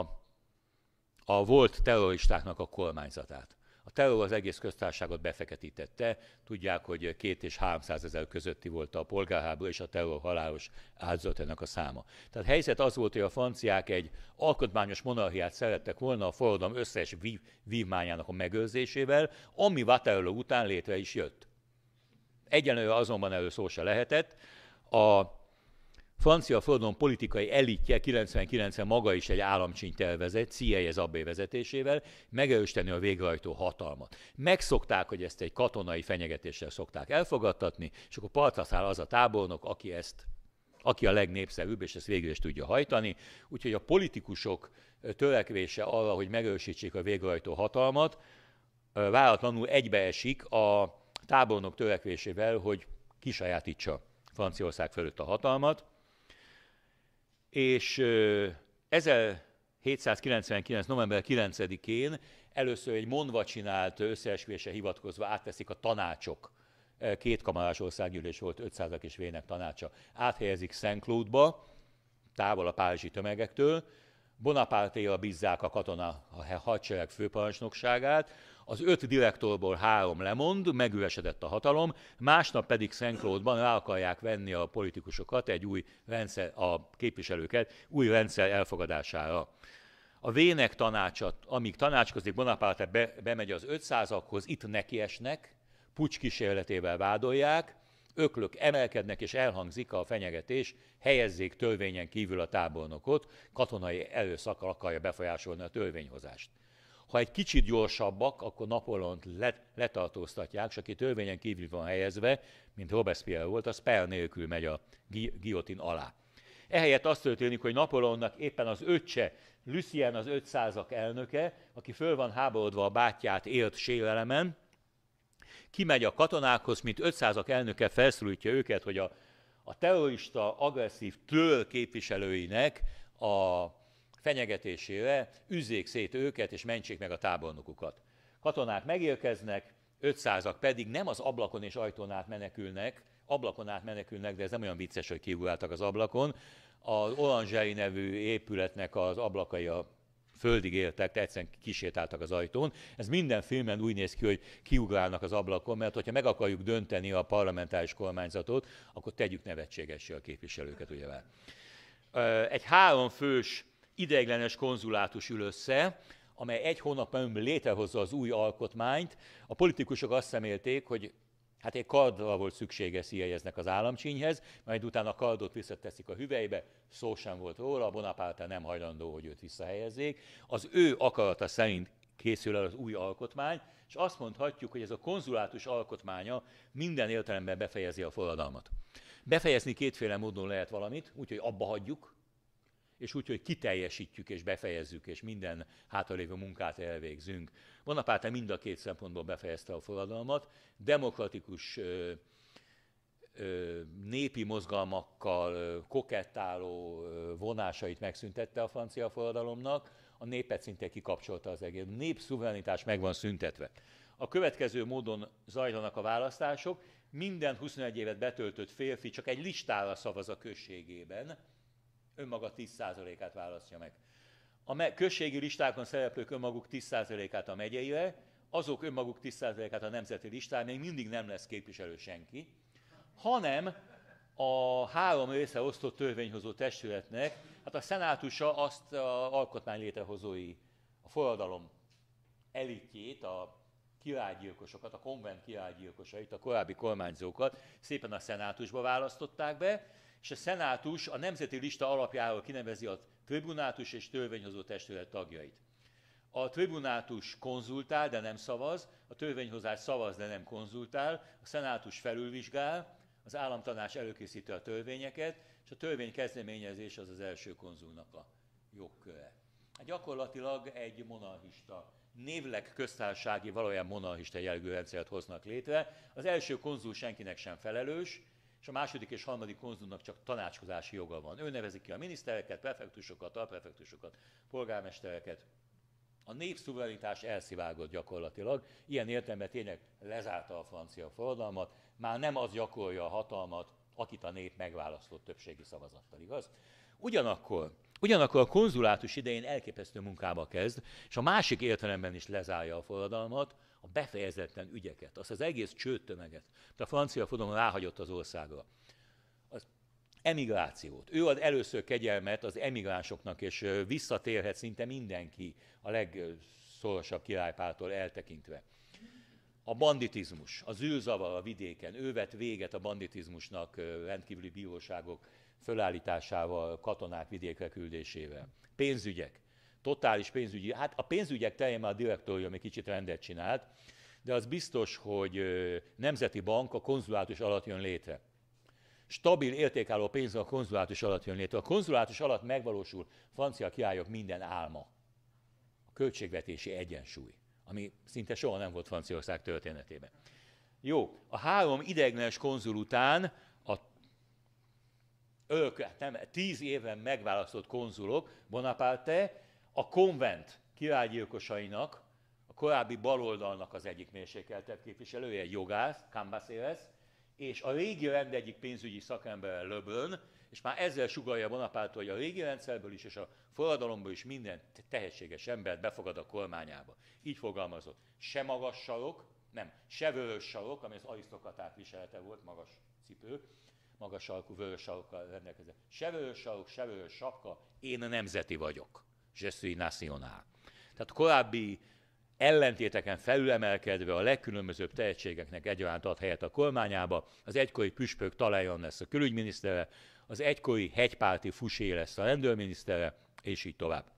a volt terroristáknak a kormányzatát terror az egész köztársaságot befeketítette. Tudják, hogy két és 300 ezer közötti volt a polgárháború és a terror halálos áldozatának a száma. Tehát a helyzet az volt, hogy a franciák egy alkotmányos monarchiát szerettek volna a forradalom összes vív, vívmányának a megőrzésével, ami Waterloo után létre is jött. Egyenlőre azonban erről szó se lehetett. A francia földön politikai elitje 99-en maga is egy államcsint CIA az Abbé vezetésével, megerősteni a végrehajtó hatalmat. Megszokták, hogy ezt egy katonai fenyegetéssel szokták elfogadtatni, és akkor partra száll az a tábornok, aki ezt aki a legnépszerűbb, és ezt végül is tudja hajtani. Úgyhogy a politikusok törekvése arra, hogy megerősítsék a végrehajtó hatalmat, váratlanul egybeesik a tábornok törekvésével, hogy kisajátítsa Franciaország fölött a hatalmat és 1799. november 9-én először egy mondva csinált összeesküvése hivatkozva átveszik a tanácsok. két kamarás országgyűlés volt, 500 és vének tanácsa. Áthelyezik Szent Cloudba, távol a párizsi tömegektől, Bonapártéra bizzák a katona a hadsereg főparancsnokságát, az öt direktorból három lemond, megüresedett a hatalom, másnap pedig Szentklódban rá akarják venni a politikusokat egy új rendszer, a képviselőket új rendszer elfogadására. A vének tanácsat, amíg tanácskozik, Bonaparte be, bemegy az 500-akhoz, itt nekiesnek, pucs kísérletével vádolják, öklök emelkednek és elhangzik a fenyegetés, helyezzék törvényen kívül a tábornokot, katonai erőszakkal akarja befolyásolni a törvényhozást. Ha egy kicsit gyorsabbak, akkor Napolont let, letartóztatják, és aki törvényen kívül van helyezve, mint Robespierre volt, az per nélkül megy a giotin alá. Ehelyett azt történik, hogy Napolónnak éppen az öccse, Lucien az 500-ak elnöke, aki föl van háborodva a bátyját élt sérelemen, kimegy a katonákhoz, mint 500-ak elnöke felszólítja őket, hogy a, a terrorista, agresszív től képviselőinek a fenyegetésére üzzék szét őket és mentsék meg a tábornokukat. Katonák megérkeznek, 500-ak pedig nem az ablakon és ajtón át menekülnek, ablakon át menekülnek, de ez nem olyan vicces, hogy kívülálltak az ablakon. Az Oranzseri nevű épületnek az ablakai a földig értek, tehát egyszerűen kisétáltak az ajtón. Ez minden filmen úgy néz ki, hogy kiugrálnak az ablakon, mert hogyha meg akarjuk dönteni a parlamentáris kormányzatot, akkor tegyük nevetségessé a képviselőket, ugye Egy háromfős ideiglenes konzulátus ül össze, amely egy hónap létrehozza az új alkotmányt. A politikusok azt személték, hogy Hát egy kardra volt szüksége szíjeznek az államcsínyhez, majd utána a kardot visszateszik a hüvelybe, szó sem volt róla, a Bonaparte nem hajlandó, hogy őt visszahelyezzék. Az ő akarata szerint készül el az új alkotmány, és azt mondhatjuk, hogy ez a konzulátus alkotmánya minden értelemben befejezi a forradalmat. Befejezni kétféle módon lehet valamit, úgyhogy abba hagyjuk, és úgy, hogy kiteljesítjük és befejezzük, és minden hátralévő munkát elvégzünk. Bonaparte mind a két szempontból befejezte a forradalmat, demokratikus ö, ö, népi mozgalmakkal ö, kokettáló vonásait megszüntette a francia forradalomnak, a népet szinte kikapcsolta az egész. Népszuverenitás meg van szüntetve. A következő módon zajlanak a választások, minden 21 évet betöltött férfi csak egy listára szavaz a községében, önmaga 10%-át választja meg. A me- községi listákon szereplők önmaguk 10%-át a megyeire, azok önmaguk 10%-át a nemzeti listán még mindig nem lesz képviselő senki, hanem a három része osztott törvényhozó testületnek, hát a szenátusa azt a alkotmány létrehozói, a forradalom elitjét, a királygyilkosokat, a konvent királygyilkosait, a korábbi kormányzókat szépen a szenátusba választották be, és a szenátus a nemzeti lista alapjául kinevezi a tribunátus és törvényhozó testület tagjait. A tribunátus konzultál, de nem szavaz, a törvényhozás szavaz, de nem konzultál, a szenátus felülvizsgál, az államtanács előkészíti a törvényeket, és a törvény kezdeményezés az az első konzulnak a jogköre. Hát gyakorlatilag egy monarchista, névleg köztársági, valójában monarchista jelgő rendszert hoznak létre. Az első konzul senkinek sem felelős, és a második és harmadik konzulnak csak tanácskozási joga van. Ő nevezi ki a minisztereket, prefektusokat, alprefektusokat, polgármestereket. A népszuverenitás elszivágott gyakorlatilag, ilyen értelemben tényleg lezárta a francia forradalmat, már nem az gyakorolja a hatalmat, akit a nép megválasztott többségi szavazattal, igaz? Ugyanakkor, ugyanakkor a konzulátus idején elképesztő munkába kezd, és a másik értelemben is lezárja a forradalmat, a befejezetlen ügyeket, azt az egész csőttömeget, de a francia forradalom ráhagyott az országra, az emigrációt. Ő ad először kegyelmet az emigránsoknak, és visszatérhet szinte mindenki a legszorosabb királypártól eltekintve. A banditizmus, az űrzavar a vidéken, ő vett véget a banditizmusnak rendkívüli bíróságok fölállításával, katonák vidékre küldésével. Pénzügyek, totális pénzügyi, hát a pénzügyek teljén már a direktórium még kicsit rendet csinált, de az biztos, hogy Nemzeti Bank a konzulátus alatt jön létre. Stabil értékálló pénz a konzulátus alatt jön létre. A konzulátus alatt megvalósul francia királyok minden álma. A költségvetési egyensúly, ami szinte soha nem volt Franciaország történetében. Jó, a három ideiglenes konzul után a örök, hát nem, tíz éven megválasztott konzulok, Bonaparte, a konvent királygyilkosainak, a korábbi baloldalnak az egyik mérsékeltebb képviselője, egy jogász, Cambaceres, és a régi rend egyik pénzügyi szakembere Löbön, és már ezzel sugalja Bonaparte, hogy a régi rendszerből is és a forradalomból is minden tehetséges embert befogad a kormányába. Így fogalmazott. Se magas sarok, nem, se vörös sarok, ami az arisztokraták viselete volt, magas cipő, magas sarkú vörös sarokkal rendelkezett. Se vörös sarok, se vörös sapka, én nemzeti vagyok je suis national. Tehát korábbi ellentéteken felülemelkedve a legkülönbözőbb tehetségeknek egyaránt ad helyet a kormányába, az egykori püspök talajon lesz a külügyminisztere, az egykori hegypárti fusé lesz a rendőrminisztere, és így tovább.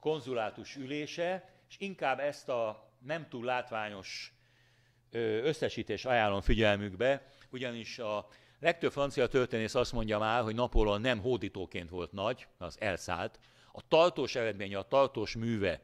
konzulátus ülése, és inkább ezt a nem túl látványos összesítés ajánlom figyelmükbe, ugyanis a Legtöbb francia történész azt mondja már, hogy Napóleon nem hódítóként volt nagy, az elszállt. A tartós eredménye, a tartós műve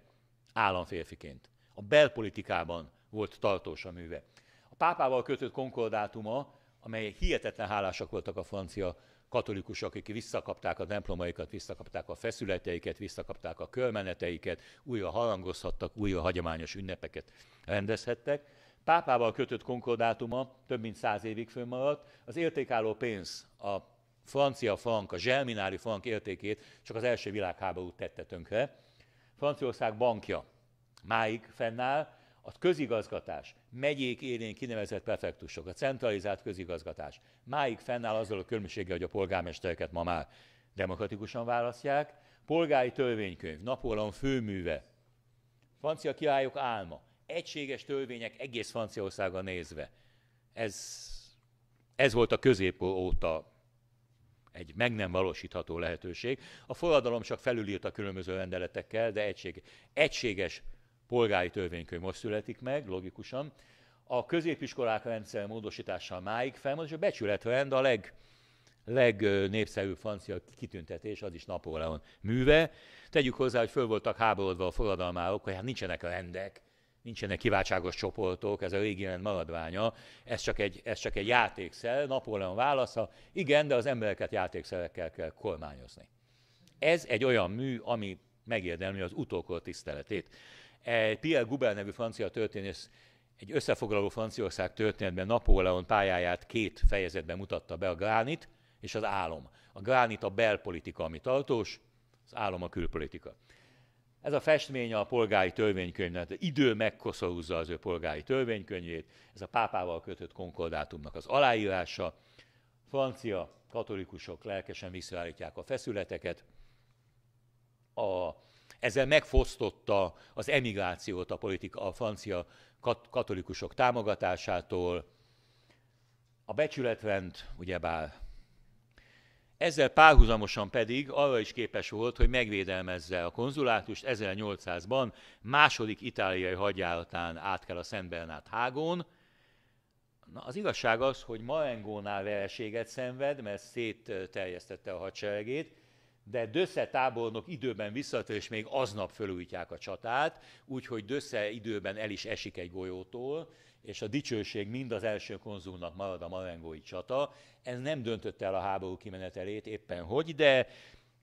államférfiként. A belpolitikában volt tartós a műve. A pápával kötött konkordátuma, amely hihetetlen hálásak voltak a francia katolikusok, akik visszakapták a templomaikat, visszakapták a feszületeiket, visszakapták a körmeneteiket, újra harangozhattak, újra hagyományos ünnepeket rendezhettek. Pápával kötött konkordátuma több mint száz évig fönnmaradt, az értékálló pénz, a francia frank, a zselminári frank értékét csak az első világháború tette tönkre. Franciaország bankja máig fennáll, a közigazgatás, megyék élén kinevezett prefektusok, a centralizált közigazgatás máig fennáll azzal a különbséggel, hogy a polgármestereket ma már demokratikusan választják, polgári törvénykönyv, Napóleon főműve, francia királyok álma, egységes törvények egész Franciaországra nézve. Ez, ez volt a középkor óta egy meg nem valósítható lehetőség. A forradalom csak felülírt a különböző rendeletekkel, de egység, egységes polgári törvénykönyv most születik meg, logikusan. A középiskolák rendszer módosítással máig felmond, és a becsületrend a leg, legnépszerűbb francia kitüntetés, az is Napóleon műve. Tegyük hozzá, hogy föl voltak háborodva a forradalmárok, hogy hát nincsenek rendek, nincsenek kiváltságos csoportok, ez a régijelent maradványa, ez csak egy, ez csak egy játékszer, Napóleon válasza, igen, de az embereket játékszerekkel kell kormányozni. Ez egy olyan mű, ami megérdemli az utókor tiszteletét. Egy Pierre Guber nevű francia történész egy összefoglaló Franciaország történetben Napóleon pályáját két fejezetben mutatta be, a gránit és az álom. A gránit a belpolitika, ami tartós, az álom a külpolitika. Ez a festmény a polgári törvénykönyvnek, de idő megkoszorúzza az ő polgári törvénykönyvét, ez a pápával kötött konkordátumnak az aláírása. Francia katolikusok lelkesen visszaállítják a feszületeket. A, ezzel megfosztotta az emigrációt a, politika, a francia kat, katolikusok támogatásától. A becsületrend ugyebár ezzel párhuzamosan pedig arra is képes volt, hogy megvédelmezze a konzulátust 1800-ban, második itáliai hadjáratán át kell a Szent Bernát hágón. Na, az igazság az, hogy Marengónál vereséget szenved, mert szétterjesztette a hadseregét, de Dössze tábornok időben visszatér, és még aznap fölújtják a csatát, úgyhogy Dössze időben el is esik egy golyótól, és a dicsőség mind az első konzulnak marad a marengói csata. Ez nem döntötte el a háború kimenetelét éppen hogy, de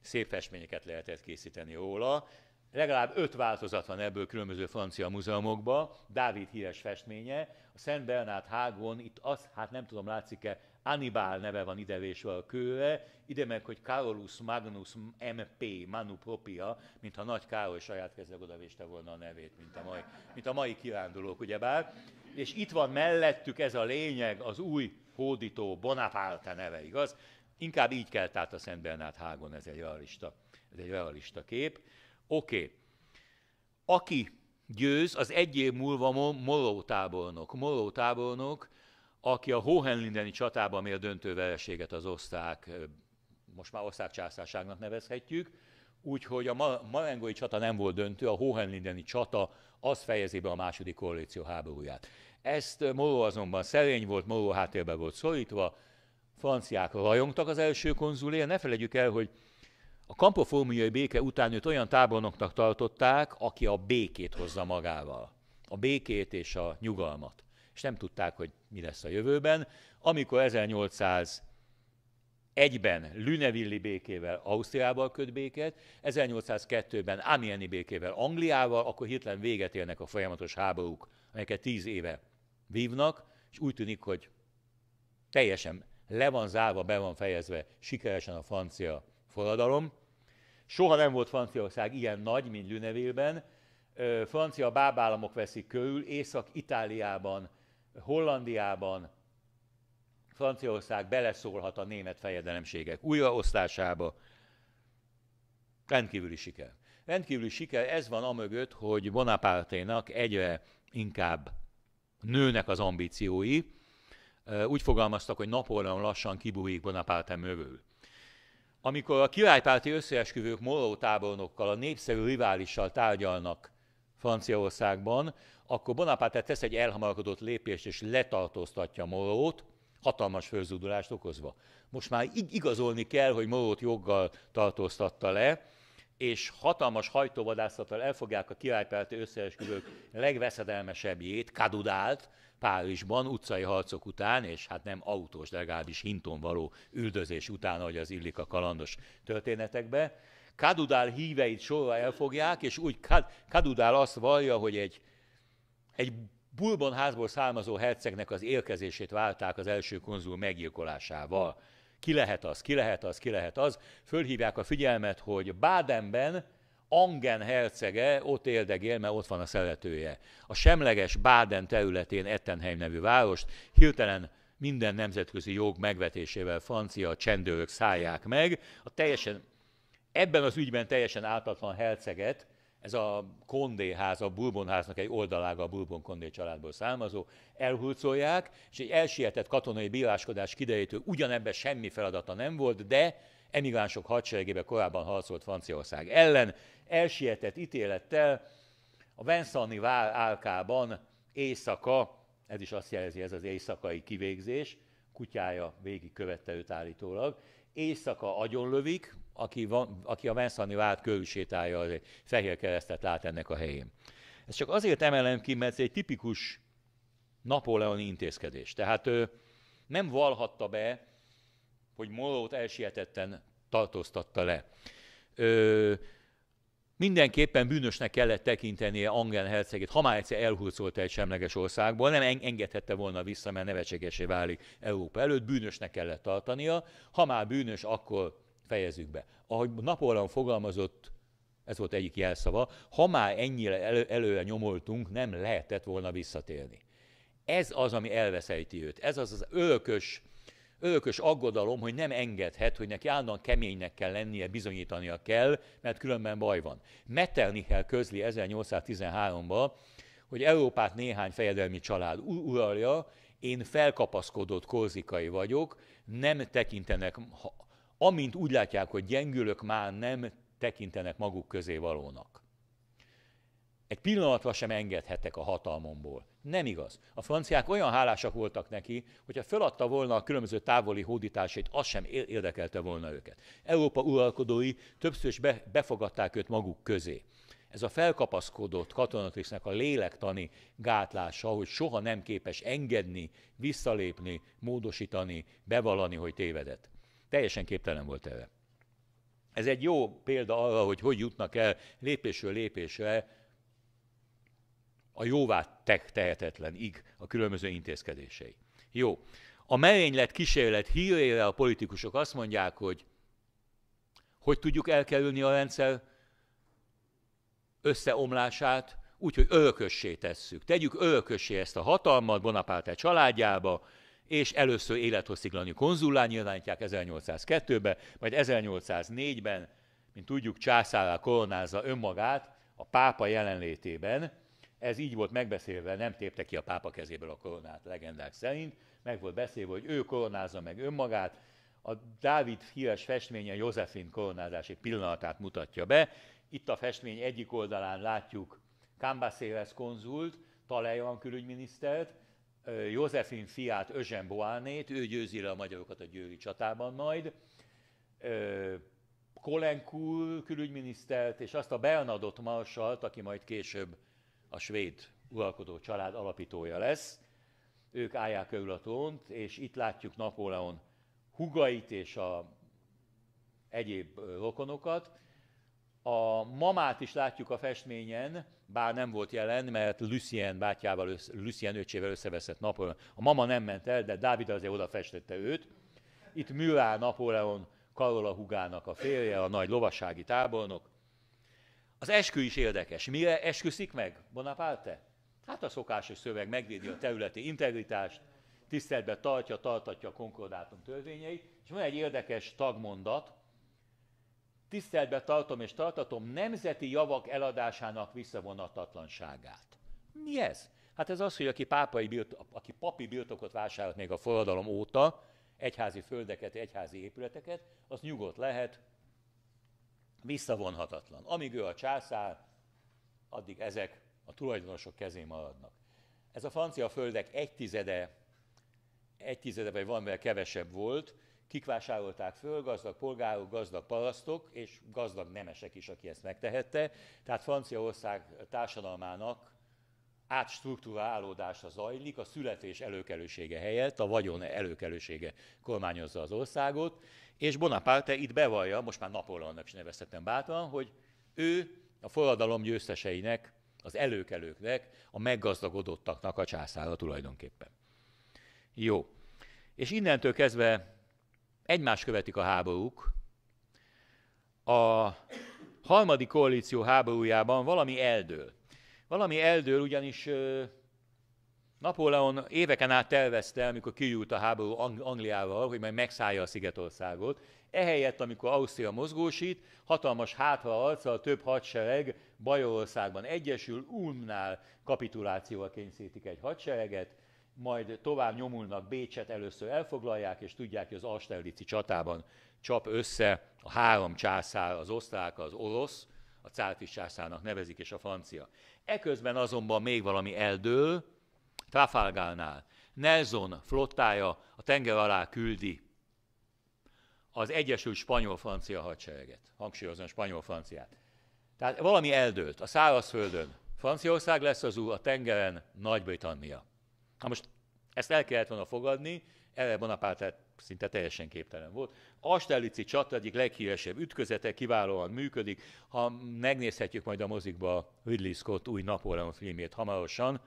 szép festményeket lehetett készíteni róla. Legalább öt változat van ebből különböző francia múzeumokban. Dávid híres festménye, a Szent Bernát hágon, itt az, hát nem tudom, látszik-e, Anibál neve van idevésve a kőre, ide meg, hogy Carolus Magnus MP, Manu Propia, mintha Nagy Károly saját kezdve odavéste volna a nevét, mint a mai, mint a mai kirándulók, ugyebár és itt van mellettük ez a lényeg, az új hódító Bonaparte neve, igaz? Inkább így kelt át a Szent Bernát hágon, ez egy realista, ez egy realista kép. Oké, okay. aki győz, az egy év múlva Moló tábornok. Moló tábornok, aki a Hohenlindeni csatában mér döntő vereséget az oszták, most már osztrák császárságnak nevezhetjük, úgyhogy a Marengói csata nem volt döntő, a Hohenlindeni csata az fejezi be a második koalíció háborúját. Ezt Moró azonban szerény volt, Moró háttérbe volt szorítva, franciák rajongtak az első konzulé, ne felejtjük el, hogy a kampoformiai béke után őt olyan tábornoknak tartották, aki a békét hozza magával. A békét és a nyugalmat. És nem tudták, hogy mi lesz a jövőben. Amikor 1800 egyben Lünevilli békével Ausztriával köt béket, 1802-ben Amieni békével Angliával, akkor hirtelen véget élnek a folyamatos háborúk, amelyeket tíz éve vívnak, és úgy tűnik, hogy teljesen le van zárva, be van fejezve sikeresen a francia forradalom. Soha nem volt Franciaország ilyen nagy, mint Lünevélben. Francia bábállamok veszik körül, Észak-Itáliában, Hollandiában, Franciaország beleszólhat a német fejedelemségek újraosztásába. Rendkívüli siker. Rendkívüli siker, ez van amögött, hogy Bonapárténak egyre inkább nőnek az ambíciói. Úgy fogalmaztak, hogy Napóleon lassan kibújik Bonaparte mögül. Amikor a királypárti összeesküvők moló tábornokkal, a népszerű riválissal tárgyalnak Franciaországban, akkor Bonaparte tesz egy elhamarkodott lépést és letartóztatja Morót, hatalmas főzúdulást okozva. Most már igazolni kell, hogy Morót joggal tartóztatta le, és hatalmas hajtóvadászattal elfogják a királypárti összeesküvők legveszedelmesebbjét, Kadudált, Párizsban utcai harcok után, és hát nem autós, de legalábbis hinton való üldözés után, ahogy az illik a kalandos történetekbe. Kadudál híveit sorra elfogják, és úgy Kadudál azt vallja, hogy egy, egy Bourbon házból származó hercegnek az érkezését válták az első konzul meggyilkolásával. Ki lehet az, ki lehet az, ki lehet az. Fölhívják a figyelmet, hogy Bádenben Angen hercege ott éldegél, mert ott van a szeretője. A semleges Báden területén Ettenheim nevű várost hirtelen minden nemzetközi jog megvetésével francia csendőrök szállják meg. A teljesen, ebben az ügyben teljesen ártatlan herceget, ez a Kondé ház, a Bourbon háznak egy oldalága a Bourbon Kondé családból származó, elhurcolják, és egy elsietett katonai bíráskodás kiderítő ugyanebben semmi feladata nem volt, de emigránsok hadseregébe korábban harcolt Franciaország ellen, elsietett ítélettel a Venszani vár álkában éjszaka, ez is azt jelzi, ez az éjszakai kivégzés, kutyája követte őt állítólag, éjszaka agyonlövik, aki, van, aki a Venszani vált körül az egy fehér keresztet lát ennek a helyén. Ez csak azért emelem ki, mert ez egy tipikus napóleoni intézkedés. Tehát ő nem valhatta be, hogy Molót elsietetten tartóztatta le. Ö, mindenképpen bűnösnek kellett tekintenie Angen hercegét, ha már egyszer elhurcolta egy semleges országból, nem engedhette volna vissza, mert nevetségesé válik Európa előtt, bűnösnek kellett tartania, ha már bűnös, akkor fejezzük be. Ahogy Napóleon fogalmazott, ez volt egyik jelszava, ha már ennyire elő, előre nyomoltunk, nem lehetett volna visszatérni. Ez az, ami elveszejti őt. Ez az az örökös, örökös aggodalom, hogy nem engedhet, hogy neki állandóan keménynek kell lennie, bizonyítania kell, mert különben baj van. Metternichel közli 1813-ban, hogy Európát néhány fejedelmi család uralja, én felkapaszkodott korzikai vagyok, nem tekintenek amint úgy látják, hogy gyengülök, már nem tekintenek maguk közé valónak. Egy pillanatra sem engedhetek a hatalmomból. Nem igaz. A franciák olyan hálásak voltak neki, hogyha feladta volna a különböző távoli hódításait, az sem érdekelte volna őket. Európa uralkodói többször is befogadták őt maguk közé. Ez a felkapaszkodott katonatrisznek a lélektani gátlása, hogy soha nem képes engedni, visszalépni, módosítani, bevallani, hogy tévedett. Teljesen képtelen volt erre. Ez egy jó példa arra, hogy hogy jutnak el lépésről lépésre a jóvá ig a különböző intézkedései. Jó. A merénylet kísérlet hírére a politikusok azt mondják, hogy hogy tudjuk elkerülni a rendszer összeomlását, úgyhogy örökössé tesszük. Tegyük örökössé ezt a hatalmat Bonaparte családjába, és először élethosszíglani konzullá nyilvánítják 1802-ben, majd 1804-ben, mint tudjuk, császárá koronázza önmagát a pápa jelenlétében. Ez így volt megbeszélve, nem tépte ki a pápa kezéből a koronát legendák szerint, meg volt beszélve, hogy ő koronázza meg önmagát, a Dávid híres festménye Józsefin koronázási pillanatát mutatja be. Itt a festmény egyik oldalán látjuk Cambaceres konzult, Talajon külügyminisztert, Józsefin fiát, Özsen Boánét, ő győzi le a magyarokat a győri csatában majd, Kolenkú külügyminisztert, és azt a Bernadott marsalt, aki majd később a svéd uralkodó család alapítója lesz, ők állják körül a trónt, és itt látjuk Napóleon hugait és a egyéb rokonokat, a mamát is látjuk a festményen, bár nem volt jelen, mert Lucien bátyával, Lucien öcsével összeveszett Napóleon. A mama nem ment el, de Dávid azért oda festette őt. Itt Műrá Napóleon Karola Hugának a férje, a nagy lovassági tábornok. Az eskü is érdekes. Mire esküszik meg Bonaparte? Hát a szokásos szöveg megvédi a területi integritást, tiszteletben tartja, tartatja a konkordátum törvényeit, és van egy érdekes tagmondat, tiszteltbe tartom és tartatom nemzeti javak eladásának visszavonatatlanságát. Mi ez? Hát ez az, hogy aki, pápai birt- aki papi birtokot vásárolt még a forradalom óta, egyházi földeket, egyházi épületeket, az nyugodt lehet, visszavonhatatlan. Amíg ő a császár, addig ezek a tulajdonosok kezén maradnak. Ez a francia földek egy tizede, egy tizede vagy valamivel kevesebb volt, kik vásárolták föl, gazdag polgárok, gazdag parasztok, és gazdag nemesek is, aki ezt megtehette. Tehát Franciaország társadalmának átstruktúrálódása zajlik, a születés előkelősége helyett a vagyon előkelősége kormányozza az országot, és Bonaparte itt bevallja, most már Napóleonnak is nevezhetem bátran, hogy ő a forradalom győzteseinek, az előkelőknek, a meggazdagodottaknak a császára tulajdonképpen. Jó. És innentől kezdve egymás követik a háborúk. A harmadik koalíció háborújában valami eldől. Valami eldől ugyanis Napóleon éveken át tervezte, amikor kijut a háború Angliával, hogy majd megszállja a Szigetországot. Ehelyett, amikor Ausztria mozgósít, hatalmas hátra arccal több hadsereg Bajorországban egyesül, Ulmnál kapitulációval kényszítik egy hadsereget, majd tovább nyomulnak Bécset, először elfoglalják, és tudják, hogy az Austerlitzi csatában csap össze a három császár, az osztrák, az orosz, a cártis császárnak nevezik, és a francia. Eközben azonban még valami eldől, Trafalgárnál Nelson flottája a tenger alá küldi az Egyesült Spanyol-Francia hadsereget, hangsúlyozom spanyol-franciát. Tehát valami eldőlt a szárazföldön. Franciaország lesz az úr, a tengeren Nagy-Britannia. Na most ezt el kellett volna fogadni, erre Bonaparte szinte teljesen képtelen volt. Astellici csata egyik leghíresebb ütközete, kiválóan működik. Ha megnézhetjük majd a mozikba Ridley Scott új Napóleon filmjét hamarosan,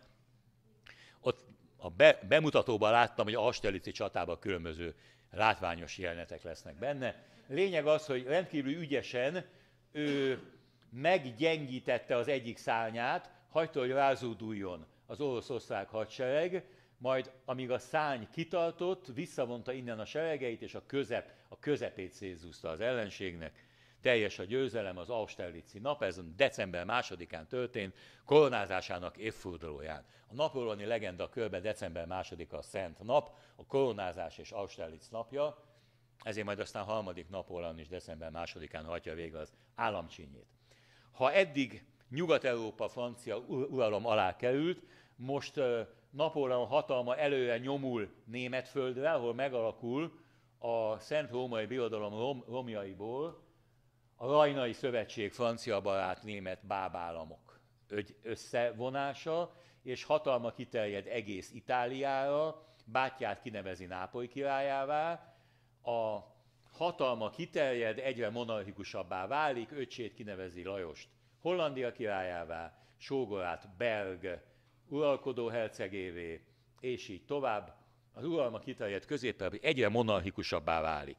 ott a be, bemutatóban láttam, hogy a Astellici csatában különböző látványos jelenetek lesznek benne. Lényeg az, hogy rendkívül ügyesen ő meggyengítette az egyik szárnyát, hagyta, hogy rázúduljon az oroszország hadsereg, majd amíg a szány kitartott, visszavonta innen a seregeit, és a, közep, a közepét szézúzta az ellenségnek. Teljes a győzelem az Austerlitzi nap, ez december másodikán történt, koronázásának évfordulóján. A napolóni legenda körbe december másodika a szent nap, a koronázás és Austerlitz napja, ezért majd aztán harmadik napolóan is december másodikán hagyja végre az államcsinyét. Ha eddig Nyugat-Európa francia uralom alá került, most Napóleon hatalma előre nyomul Németföldre, ahol megalakul a Szent Római Birodalom rom, romjaiból a Rajnai Szövetség francia barát német bábállamok összevonása, és hatalma kiterjed egész Itáliára, bátyját kinevezi Nápoly királyává, a hatalma kiterjed, egyre monarchikusabbá válik, öcsét kinevezi Lajost Hollandia királyává, sógorát belg uralkodó hercegévé, és így tovább. Az uralma kiterjedt közép egyre monarchikusabbá válik.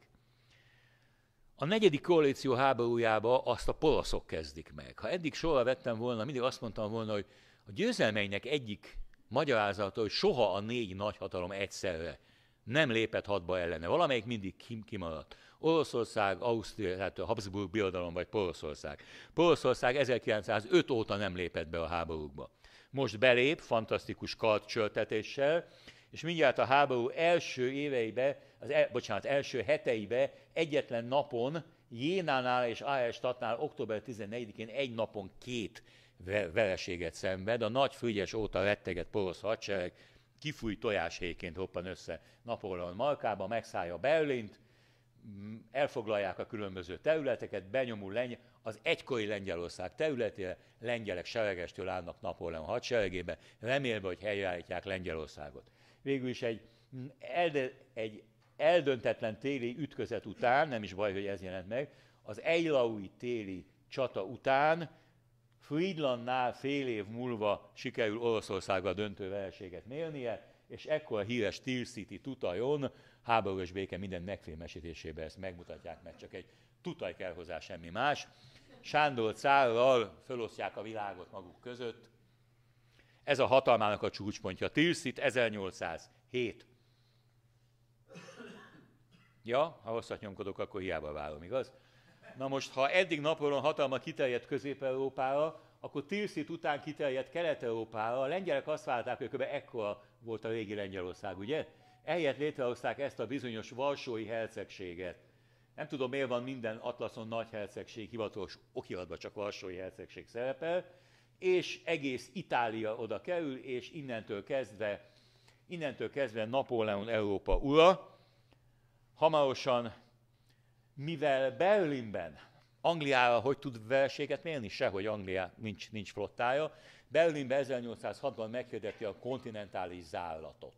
A negyedik koalíció háborújába azt a poroszok kezdik meg. Ha eddig sorra vettem volna, mindig azt mondtam volna, hogy a győzelmeinek egyik magyarázata, hogy soha a négy nagyhatalom egyszerre nem lépett hadba ellene. Valamelyik mindig kimaradt. Oroszország, Ausztria, hát a Habsburg birodalom vagy Poroszország. Poroszország 1905 óta nem lépett be a háborúkba. Most belép, fantasztikus kartcsöltetéssel, és mindjárt a háború első éveibe, az el, bocsánat, első heteibe egyetlen napon Jénánál és Ájstatnál október 14-én egy napon két vereséget szenved, a nagy frigyes óta retteget porosz hadsereg kifúj tojáshéjként hoppan össze Napóleon markába, megszállja Berlint, elfoglalják a különböző területeket, benyomul lengy- az egykori Lengyelország területére, lengyelek seregestől állnak Napóleon hadseregébe, remélve, hogy helyreállítják Lengyelországot. Végül is egy, mm, elde, egy eldöntetlen téli ütközet után, nem is baj, hogy ez jelent meg, az Eilaui téli csata után Friedlandnál fél év múlva sikerül Oroszországgal döntő vereséget mérnie, és ekkor a híres Steel City tutajon háborús béke minden megfilmesítésében ezt megmutatják, mert csak egy tutaj kell hozzá semmi más. Sándor cárral fölosztják a világot maguk között. Ez a hatalmának a csúcspontja. Tilszit 1807. Ja, ha hosszat nyomkodok, akkor hiába válom, igaz? Na most, ha eddig Napolon hatalma kiterjedt Közép-Európára, akkor Tilszit után kiterjedt Kelet-Európára. A lengyelek azt válták, hogy kb. ekkora volt a régi Lengyelország, ugye? Eljött létrehozták ezt a bizonyos Varsói hercegséget. Nem tudom, miért van minden atlaszon nagy hercegség, hivatalos okiratban csak Varsói hercegség szerepel, és egész Itália oda kerül, és innentől kezdve, innentől kezdve Napóleon Európa ura. Hamarosan, mivel Berlinben Angliára hogy tud verséget mérni? Sehogy Anglia nincs, nincs flottája. Berlinben 1860-ban meghirdeti a kontinentális zállatot.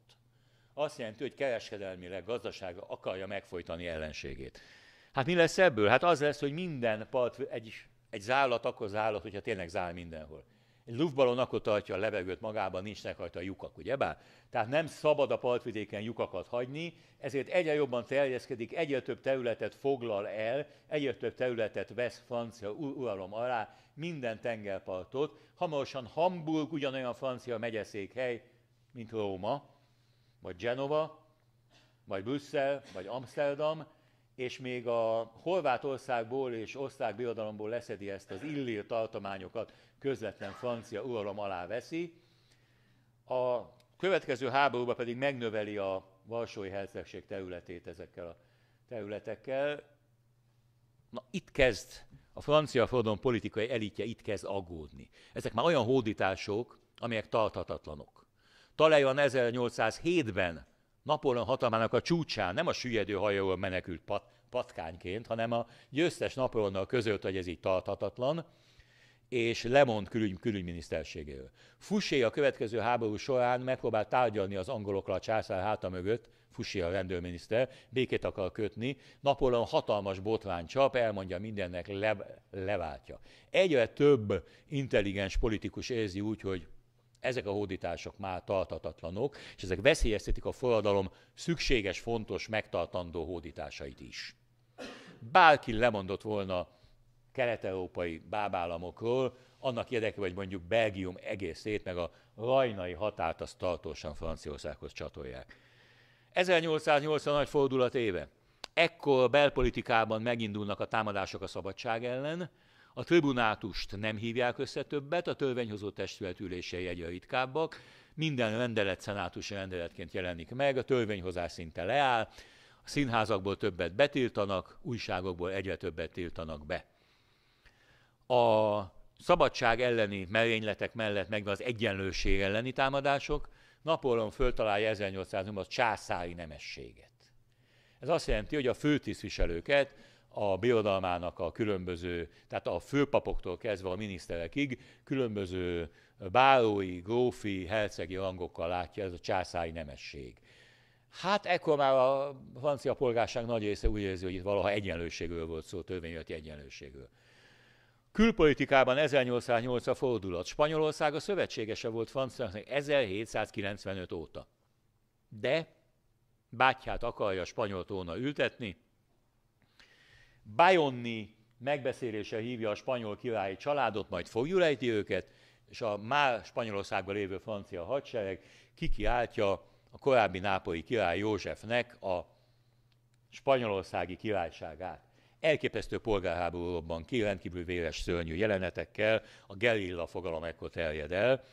Azt jelenti, hogy kereskedelmileg gazdasága akarja megfojtani ellenségét. Hát mi lesz ebből? Hát az lesz, hogy minden part, egy, egy zállat akkor zállat, hogyha tényleg zál mindenhol. Egy luftballon akkor tartja a levegőt magában, nincsnek rajta a lyukak, ugyebár? Tehát nem szabad a partvidéken lyukakat hagyni, ezért egyre jobban terjeszkedik, egyre több területet foglal el, egyre több területet vesz francia uralom alá, minden tengerpartot. Hamarosan Hamburg ugyanolyan francia megyeszékhely, mint Róma, vagy Genova, vagy Brüsszel, vagy Amsterdam, és még a Horvátországból és osztrák birodalomból leszedi ezt az illír tartományokat, közvetlen francia uralom alá veszi. A következő háborúban pedig megnöveli a Varsói Hercegség területét ezekkel a területekkel. Na, itt kezd a francia forradalom politikai elitje itt kezd aggódni. Ezek már olyan hódítások, amelyek tarthatatlanok. Talajon 1807-ben Napóleon hatalmának a csúcsán, nem a süllyedő hajóval menekült pat, patkányként, hanem a győztes Napóleonnal közölt, hogy ez így tarthatatlan, és lemond külügy, külügyminiszterségéről. Fusé a következő háború során megpróbált tárgyalni az angolokkal a császár háta mögött, Fusé a rendőrminiszter, békét akar kötni, Napóleon hatalmas botrány csap, elmondja mindennek, le, leváltja. Egyre több intelligens politikus érzi úgy, hogy ezek a hódítások már tartatatlanok, és ezek veszélyeztetik a forradalom szükséges, fontos, megtartandó hódításait is. Bárki lemondott volna kelet-európai bábállamokról, annak érdekében, hogy mondjuk Belgium egészét, meg a rajnai határt azt tartósan Franciaországhoz csatolják. 1880 nagy fordulat éve. Ekkor belpolitikában megindulnak a támadások a szabadság ellen, a tribunátust nem hívják össze többet, a törvényhozó testület ülései egyre ritkábbak, minden rendelet szenátusi rendeletként jelenik meg, a törvényhozás szinte leáll, a színházakból többet betiltanak, újságokból egyre többet tiltanak be. A szabadság elleni merényletek mellett megvan az egyenlőség elleni támadások, Napóleon föltalálja 1800 ban a császári nemességet. Ez azt jelenti, hogy a főtisztviselőket a birodalmának a különböző, tehát a főpapoktól kezdve a miniszterekig, különböző bárói, grófi, hercegi rangokkal látja ez a császári nemesség. Hát ekkor már a francia polgárság nagy része úgy érzi, hogy itt valaha egyenlőségről volt szó, törvényületi egyenlőségről. Külpolitikában 1808 a fordulat. Spanyolország a szövetségese volt Franciaországnak 1795 óta. De bátyját akarja a spanyol tóna ültetni, Bajonni megbeszélése hívja a spanyol királyi családot, majd fogjulejti őket, és a már Spanyolországban lévő francia hadsereg kikiáltja a korábbi nápolyi király Józsefnek a spanyolországi királyságát. Elképesztő polgárháború robban ki, rendkívül véres szörnyű jelenetekkel, a gerilla fogalom ekkor terjed el.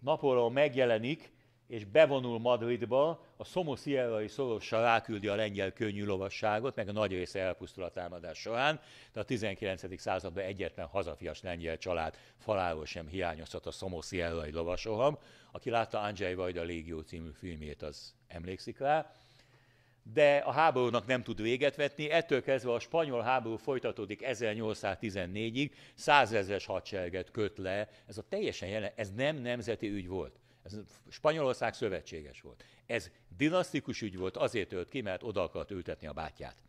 Napoló megjelenik, és bevonul Madridba, a szomoszierai szorossal ráküldi a lengyel könnyű lovasságot, meg a nagy része elpusztul a támadás során, de a 19. században egyetlen hazafias lengyel család faláról sem hiányozhat a szomoszierai lovasoham. Aki látta Andrzej Vajda Légió című filmjét, az emlékszik rá de a háborúnak nem tud véget vetni. Ettől kezdve a spanyol háború folytatódik 1814-ig, százezres hadsereget köt le. Ez a teljesen jelen, ez nem nemzeti ügy volt. Ez Spanyolország szövetséges volt. Ez dinasztikus ügy volt, azért ölt ki, mert oda akart ültetni a bátyját.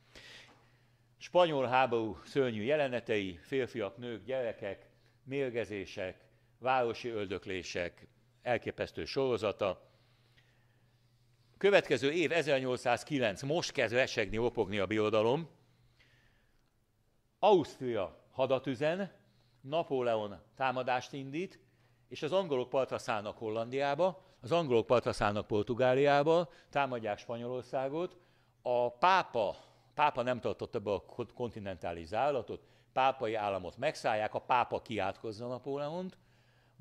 Spanyol háború szörnyű jelenetei, férfiak, nők, gyerekek, mérgezések, városi öldöklések, elképesztő sorozata. Következő év 1809, most kezd resegni, opogni a birodalom. Ausztria hadat üzen, Napóleon támadást indít, és az angolok partra szállnak Hollandiába, az angolok partra szállnak Portugáliába, támadják Spanyolországot, a pápa, pápa nem tartotta be a kontinentális zállatot, pápai államot megszállják, a pápa kiátkozza Napóleont,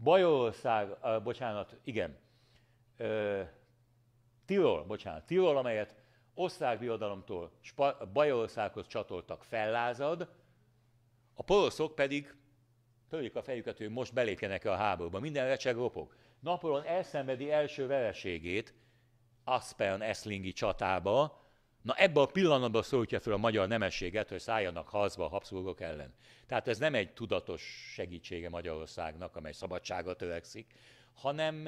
Bajorország, uh, bocsánat, igen, uh, Tirol, bocsánat, Tirol, amelyet osztrák Bajorországhoz csatoltak, fellázad, a poroszok pedig Törjük a fejüket, hogy most belépjenek -e a háborúba. Minden recseg ropog. Napolon elszenvedi első vereségét Aspen Eszlingi csatába. Na ebben a pillanatban szólítja fel a magyar nemességet, hogy szálljanak hazba a Habsburgok ellen. Tehát ez nem egy tudatos segítsége Magyarországnak, amely szabadságra törekszik, hanem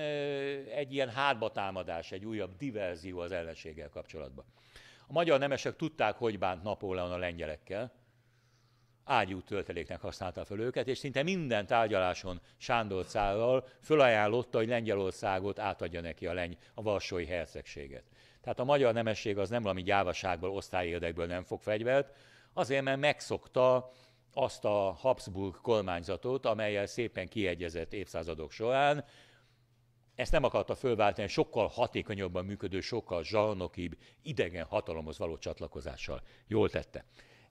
egy ilyen hátbatámadás, egy újabb diverzió az ellenséggel kapcsolatban. A magyar nemesek tudták, hogy bánt Napóleon a lengyelekkel, ágyú tölteléknek használta fel őket, és szinte minden tárgyaláson Sándorcával fölajánlotta, hogy Lengyelországot átadja neki a, leny, a Varsói Hercegséget. Tehát a magyar nemesség az nem valami gyávaságból, osztályérdekből nem fog fegyvert, azért, mert megszokta azt a Habsburg kormányzatot, amelyel szépen kiegyezett évszázadok során, ezt nem akarta fölváltani sokkal hatékonyabban működő, sokkal zsarnokibb, idegen hatalomhoz való csatlakozással. Jól tette.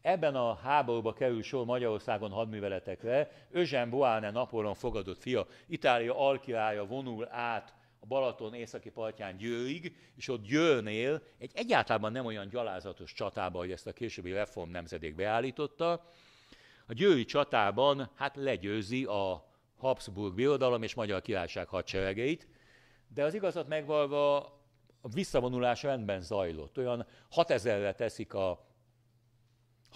Ebben a háborúba kerül sor Magyarországon hadműveletekre. Özsem Boáne Napolon fogadott fia, Itália alkirája vonul át a Balaton északi partján Győrig, és ott Győrnél egy egyáltalán nem olyan gyalázatos csatában hogy ezt a későbbi reform nemzedék beállította, a győri csatában hát legyőzi a Habsburg birodalom és Magyar Királyság hadseregeit, de az igazat megvalva a visszavonulás rendben zajlott. Olyan 6000-re teszik a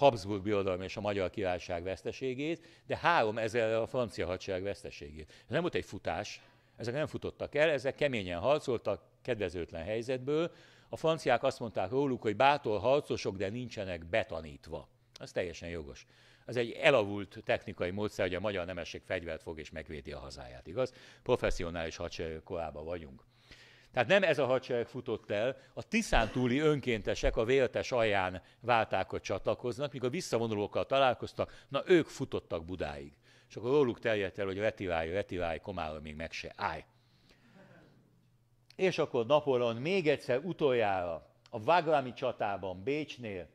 Habsburg birodalom és a magyar királyság veszteségét, de három ezer a francia hadsereg veszteségét. Ez nem volt egy futás, ezek nem futottak el, ezek keményen harcoltak, kedvezőtlen helyzetből. A franciák azt mondták róluk, hogy bátor harcosok, de nincsenek betanítva. Ez teljesen jogos. Ez egy elavult technikai módszer, hogy a magyar nemesség fegyvert fog és megvédi a hazáját, igaz? Professzionális hadsereg korában vagyunk. Tehát nem ez a hadsereg futott el, a Tiszán túli önkéntesek a véltes aján válták, hogy csatlakoznak, míg a visszavonulókkal találkoztak, na ők futottak Budáig. És akkor róluk terjedt el, hogy a vetivály, komára még meg se állj. És akkor Napolon még egyszer utoljára a Vágrámi csatában Bécsnél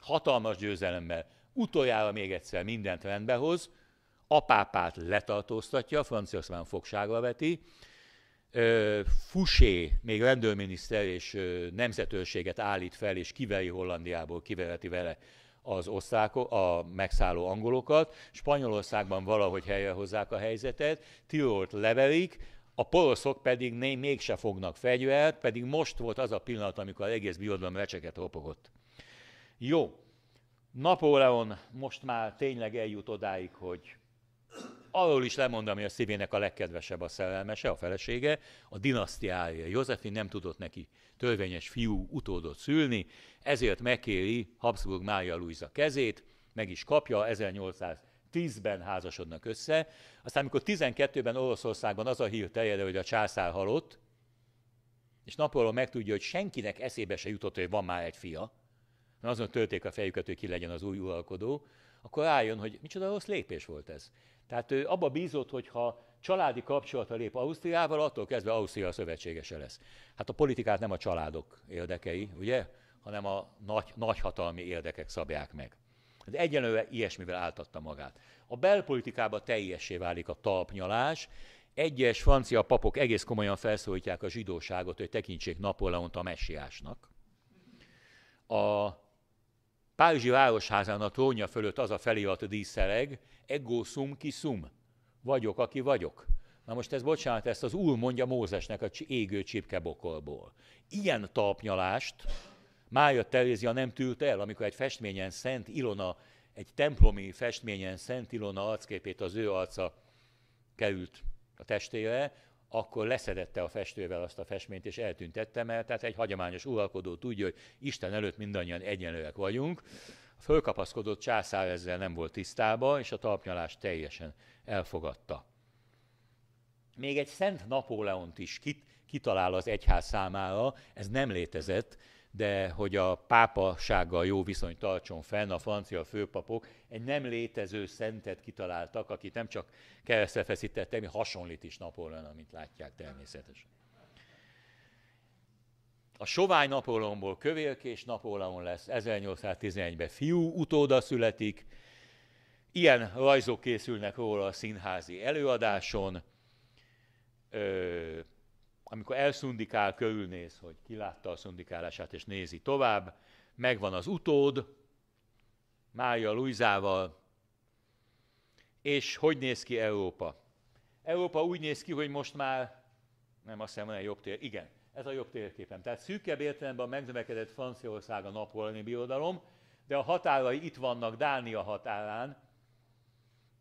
hatalmas győzelemmel utoljára még egyszer mindent rendbe hoz, apápát letartóztatja, Franciaországban fogságra veti, Fusé, még rendőrminiszter és nemzetőrséget állít fel, és kiveri Hollandiából, kivereti vele az osztrák, a megszálló angolokat, Spanyolországban valahogy helyrehozzák a helyzetet, Tirolt leverik, a poroszok pedig né, mégse fognak fegyvert, pedig most volt az a pillanat, amikor az egész birodalom recseket ropogott. Jó, Napóleon most már tényleg eljut odáig, hogy arról is hogy a szívének a legkedvesebb a szerelmese, a felesége, a dinasztiája. Józefin nem tudott neki törvényes fiú utódot szülni, ezért megkéri Habsburg Mária Luisa kezét, meg is kapja, 1810-ben házasodnak össze. Aztán, amikor 12-ben Oroszországban az a hír terjed, hogy a császár halott, és napoló megtudja, hogy senkinek eszébe se jutott, hogy van már egy fia, mert azon tölték a fejüket, hogy ki legyen az új uralkodó, akkor rájön, hogy micsoda rossz lépés volt ez. Tehát ő abba bízott, hogy ha családi kapcsolata lép Ausztriával, attól kezdve Ausztria szövetségese lesz. Hát a politikát nem a családok érdekei, ugye, hanem a nagy, nagyhatalmi érdekek szabják meg. Ez hát egyenlőre ilyesmivel áltatta magát. A belpolitikában teljessé válik a talpnyalás, egyes francia papok egész komolyan felszólítják a zsidóságot, hogy tekintsék Napóleont a messiásnak. A Párizsi városházán a trónja fölött az a felirat díszeleg, ego sum ki sum, vagyok, aki vagyok. Na most ez, bocsánat, ezt az úr mondja Mózesnek a égő csipkebokolból. Ilyen talpnyalást Mája Terézia nem tűrt el, amikor egy festményen Szent Ilona, egy templomi festményen Szent Ilona arcképét az ő arca került a testére, akkor leszedette a festővel azt a festményt, és eltüntette, mert tehát egy hagyományos uralkodó tudja, hogy Isten előtt mindannyian egyenlőek vagyunk. A fölkapaszkodott császár ezzel nem volt tisztában, és a talpnyalást teljesen elfogadta. Még egy Szent Napóleont is kit, kitalál az egyház számára, ez nem létezett, de hogy a pápasággal jó viszonyt tartson fenn, a francia főpapok egy nem létező szentet kitaláltak, akit nem csak keresztre feszített, mi hasonlít is Napóleon, amit látják természetesen. A sovány Napóleonból kövélkés Napóleon lesz, 1811-ben fiú utóda születik, ilyen rajzok készülnek róla a színházi előadáson, Ö, amikor elszundikál, körülnéz, hogy kilátta a szundikálását, és nézi tovább, megvan az utód, Mária Luizával, és hogy néz ki Európa? Európa úgy néz ki, hogy most már, nem azt hiszem, van egy jobb tér, igen, ez a jobb térképen. Tehát szűkebb értelemben megnövekedett Franciaország a napolni birodalom, de a határai itt vannak Dánia határán,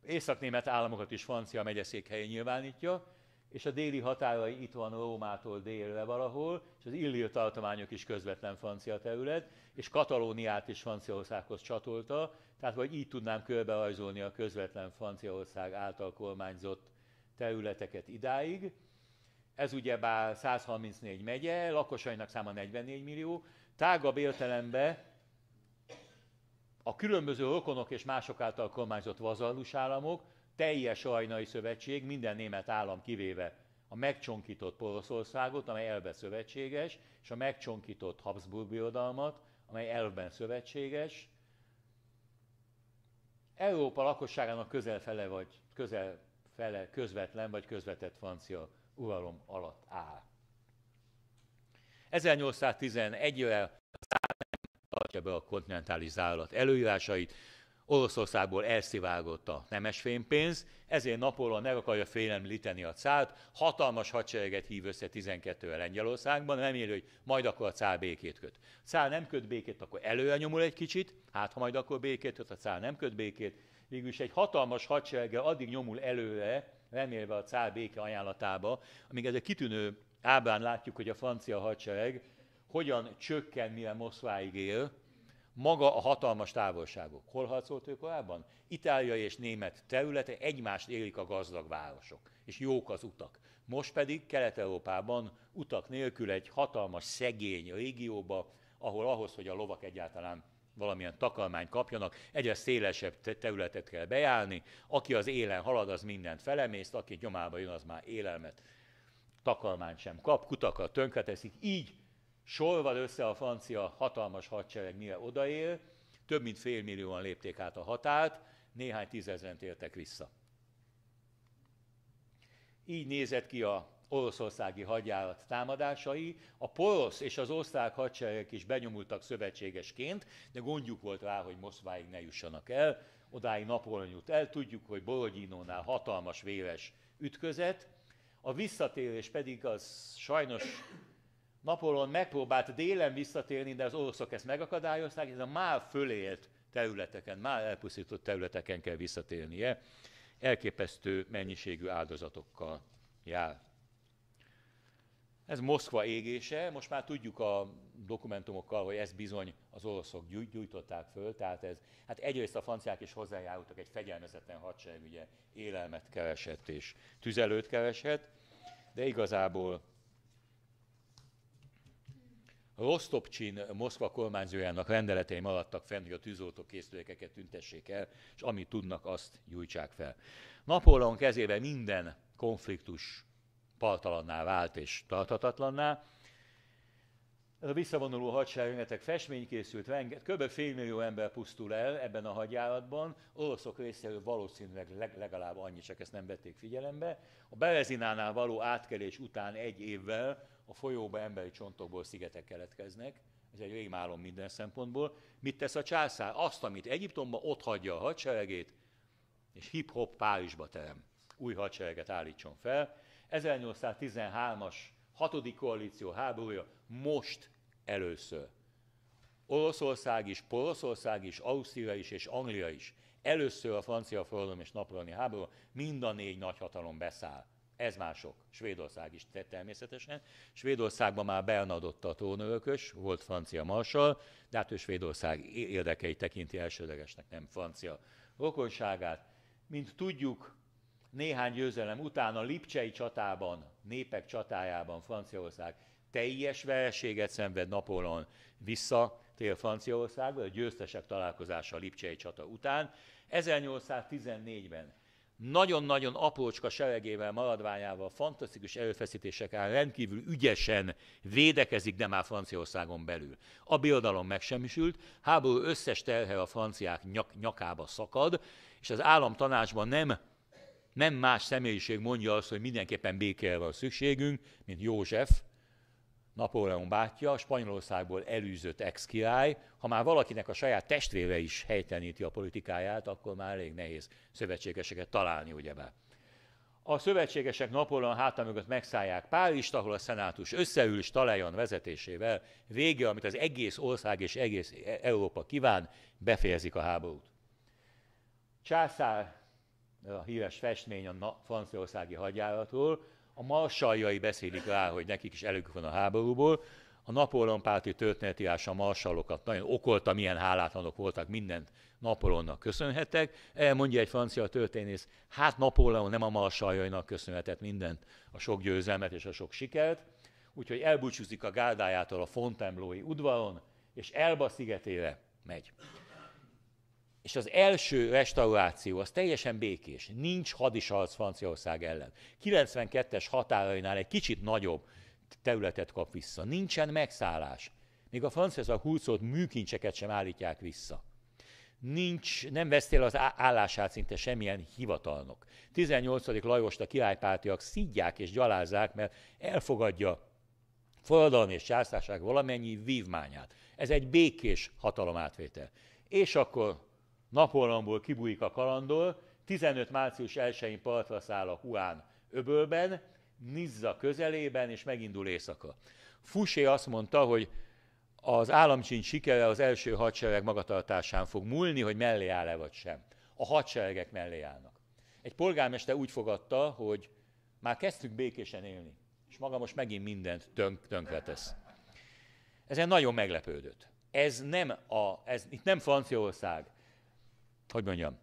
észak-német államokat is francia megyeszékhelyén nyilvánítja, és a déli határai itt van Rómától délre valahol, és az Illír tartományok is közvetlen francia terület, és Katalóniát is Franciaországhoz csatolta, tehát vagy így tudnám körberajzolni a közvetlen Franciaország által kormányzott területeket idáig. Ez ugyebár 134 megye, lakosainak száma 44 millió, tágabb értelemben a különböző rokonok és mások által kormányzott vazallus államok, teljes ajnai szövetség, minden német állam kivéve a megcsonkított Poroszországot, amely elve szövetséges, és a megcsonkított Habsburg birodalmat, amely elvben szövetséges. Európa lakosságának közel fele vagy közel fele közvetlen vagy közvetett francia uralom alatt áll. 1811-re tartja be a kontinentális zárat előírásait, Oroszországból elszivágott a fénypénz, ezért Napóleon meg akarja félemlíteni a cárt, hatalmas hadsereget hív össze 12 Lengyelországban, ér, hogy majd akkor a cár békét köt. A cár nem köt békét, akkor előre nyomul egy kicsit, hát ha majd akkor békét köt, a cár nem köt békét, végülis egy hatalmas hadserege addig nyomul előre, remélve a cár béke ajánlatába, amíg ez egy kitűnő ábrán látjuk, hogy a francia hadsereg hogyan csökken, mire Moszváig él, maga a hatalmas távolságok. Hol harcolt ő korábban? Itália és német területe egymást élik a gazdag városok, és jók az utak. Most pedig Kelet-Európában utak nélkül egy hatalmas, szegény régióba, ahol ahhoz, hogy a lovak egyáltalán valamilyen takarmányt kapjanak, egyre szélesebb területet kell bejárni, aki az élen halad, az mindent felemészt, aki nyomába jön, az már élelmet, takalmányt sem kap, kutakat tönkreteszik, így sorval össze a francia hatalmas hadsereg, mire odaér, több mint fél millióan lépték át a határt, néhány tízezren tértek vissza. Így nézett ki a oroszországi hadjárat támadásai, a porosz és az osztrák hadseregek is benyomultak szövetségesként, de gondjuk volt rá, hogy Moszkváig ne jussanak el, odáig napolony jut el, tudjuk, hogy Borodinónál hatalmas véres ütközet, a visszatérés pedig az sajnos Napolón megpróbált délen visszatérni, de az oroszok ezt megakadályozták, ez a már fölélt területeken, már elpusztított területeken kell visszatérnie, elképesztő mennyiségű áldozatokkal jár. Ez Moszkva égése, most már tudjuk a dokumentumokkal, hogy ezt bizony az oroszok gyújtották föl, tehát ez, hát egyrészt a franciák is hozzájárultak, egy fegyelmezetlen hadsereg ugye élelmet keresett és tüzelőt keresett, de igazából Rostopcsin Moszkva kormányzójának rendeletei maradtak fenn, hogy a tűzoltó készülékeket tüntessék el, és amit tudnak, azt gyújtsák fel. Napóleon kezébe minden konfliktus partalanná vált és tarthatatlanná. Ez a visszavonuló hadseregnek festmény készült, renget, kb. félmillió ember pusztul el ebben a hadjáratban, oroszok részéről valószínűleg legalább annyi, csak ezt nem vették figyelembe. A Berezinánál való átkelés után egy évvel a folyóba emberi csontokból szigetek keletkeznek, ez egy rémálom minden szempontból. Mit tesz a császár? Azt, amit Egyiptomban ott hagyja a hadseregét, és hip-hop Párizsba terem. Új hadsereget állítson fel. 1813-as hatodik koalíció háborúja most először. Oroszország is, Poroszország is, Ausztria is és Anglia is. Először a francia forradalom és napolóni háború, mind a négy nagyhatalom beszáll ez már sok. Svédország is tett természetesen. Svédországban már beanadott a tónörökös, volt francia marsal, de hát ő Svédország érdekei tekinti elsődlegesnek, nem francia rokonságát. Mint tudjuk, néhány győzelem után a Lipcsei csatában, népek csatájában Franciaország teljes vereséget szenved vissza tél Franciaországba, a győztesek találkozása a Lipcsei csata után. 1814-ben nagyon-nagyon aprócska seregével, maradványával, fantasztikus előfeszítések áll, rendkívül ügyesen védekezik, de már Franciaországon belül. A birodalom megsemmisült, háború összes terhe a franciák nyak, nyakába szakad, és az államtanácsban nem, nem más személyiség mondja azt, hogy mindenképpen békére van szükségünk, mint József, Napóleon bátyja, Spanyolországból elűzött ex-király, ha már valakinek a saját testvére is helyteleníti a politikáját, akkor már elég nehéz szövetségeseket találni, ugyebár. A szövetségesek Napóleon háta mögött megszállják Párizst, ahol a szenátus összeül, és Talajan vezetésével vége, amit az egész ország és egész e-, Európa kíván, befejezik a háborút. Császár, a híres festmény a franciaországi hadjáratról, a marsaljai beszélik rá, hogy nekik is elők van a háborúból, a Napóleon párti történetiás a marsallokat nagyon okolta, milyen hálátlanok voltak, mindent Napóleonnak köszönhettek. Elmondja egy francia történész, hát Napóleon nem a marsaljainak köszönhetett mindent, a sok győzelmet és a sok sikert. Úgyhogy elbúcsúzik a gárdájától a Fontainebleau-i udvaron, és Elba szigetére megy és az első restauráció az teljesen békés, nincs hadisarc Franciaország ellen. 92-es határainál egy kicsit nagyobb területet kap vissza, nincsen megszállás. Még a francia húzott műkincseket sem állítják vissza. Nincs, nem vesztél az állását szinte semmilyen hivatalnok. 18. Lajost a királypártiak szidják és gyalázzák, mert elfogadja forradalmi és császárság valamennyi vívmányát. Ez egy békés hatalomátvétel. És akkor Napolomból kibújik a kalandor, 15 március 1-én partra száll a Huán öbölben, Nizza közelében, és megindul éjszaka. Fusé azt mondta, hogy az államcsint sikere az első hadsereg magatartásán fog múlni, hogy mellé áll-e vagy sem. A hadseregek mellé állnak. Egy polgármester úgy fogadta, hogy már kezdtük békésen élni, és maga most megint mindent tönk, tönkretesz. Ezen nagyon meglepődött. Ez nem a, ez, itt nem Franciaország, hogy mondjam,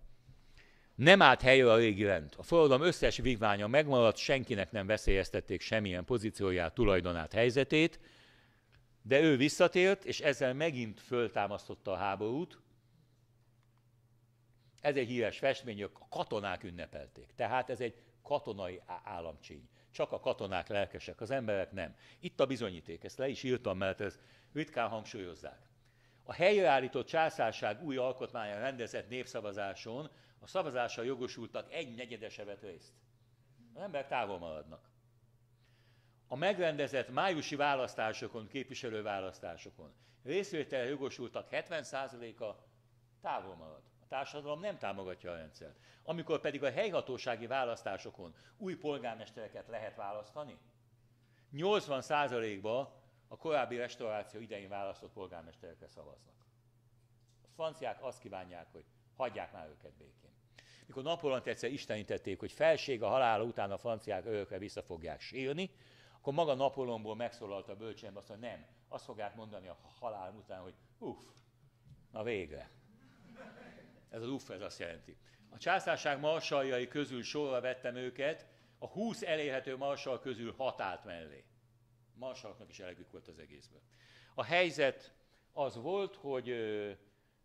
nem állt helyre a régi rend. A forradalom összes vigványa megmaradt, senkinek nem veszélyeztették semmilyen pozícióját, tulajdonát, helyzetét, de ő visszatért, és ezzel megint föltámasztotta a háborút. Ez egy híres festmény, a katonák ünnepelték. Tehát ez egy katonai államcsíny. Csak a katonák lelkesek, az emberek nem. Itt a bizonyíték, ezt le is írtam, mert ez ritkán hangsúlyozzák. A helyreállított császárság új alkotmánya rendezett népszavazáson a szavazásra jogosultak egy negyedese vett részt. Az emberek távol maradnak. A megrendezett májusi választásokon, képviselőválasztásokon részvételre jogosultak 70%-a távol marad. A társadalom nem támogatja a rendszert. Amikor pedig a helyhatósági választásokon új polgármestereket lehet választani, 80%-ba a korábbi restauráció idején választott polgármesterekre szavaznak. A franciák azt kívánják, hogy hagyják már őket békén. Mikor Napolont egyszer istenítették, hogy felség a halála után a franciák örökre vissza fogják sírni, akkor maga Napolomból megszólalt a bölcsember, azt mondja, nem, azt fogják mondani a halál után, hogy uff, na végre. Ez az uff, ez azt jelenti. A császárság marsaljai közül sorra vettem őket, a 20 elérhető marsal közül hatált mellé marsalaknak is elegük volt az egészből. A helyzet az volt, hogy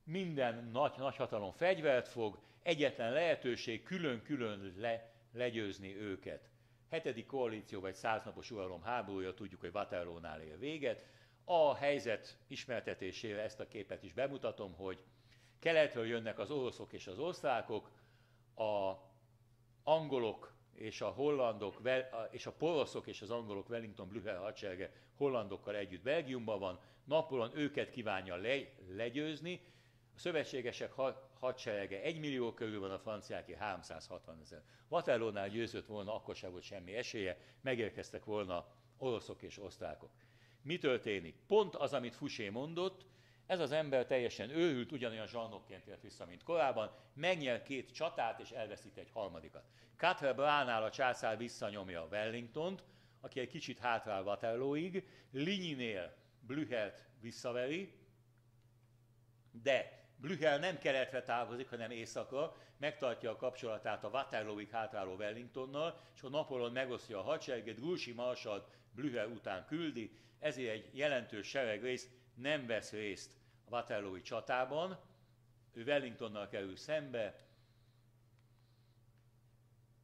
minden nagy nagyhatalom fegyvert fog, egyetlen lehetőség külön-külön le, legyőzni őket. Hetedik koalíció vagy száznapos uralom háborúja, tudjuk, hogy Waterloo-nál él véget. A helyzet ismertetésére ezt a képet is bemutatom, hogy keletről jönnek az oroszok és az osztrákok, a angolok és a hollandok, és a poroszok és az angolok Wellington Blücher hadserege hollandokkal együtt Belgiumban van, Napolon őket kívánja le, legyőzni, a szövetségesek hadserege 1 millió körül van, a franciáké 360 ezer. Waterloo-nál győzött volna, akkor sem volt semmi esélye, megérkeztek volna oroszok és osztrákok. Mi történik? Pont az, amit Fusé mondott, ez az ember teljesen őrült, ugyanolyan zsarnokként élt vissza, mint korábban, megnyer két csatát és elveszít egy harmadikat. Cather Bránál a császár visszanyomja Wellingtont, aki egy kicsit hátrál Waterlooig, Lininél Blühert visszaveri, de Blühel nem keletre távozik, hanem északra, megtartja a kapcsolatát a Waterlooig hátráló Wellingtonnal, és a Napolon megosztja a hadsereget, Grouchy Marsalt Blühel után küldi, ezért egy jelentős seregrész nem vesz részt a Waterloo-i csatában, ő Wellingtonnal kerül szembe,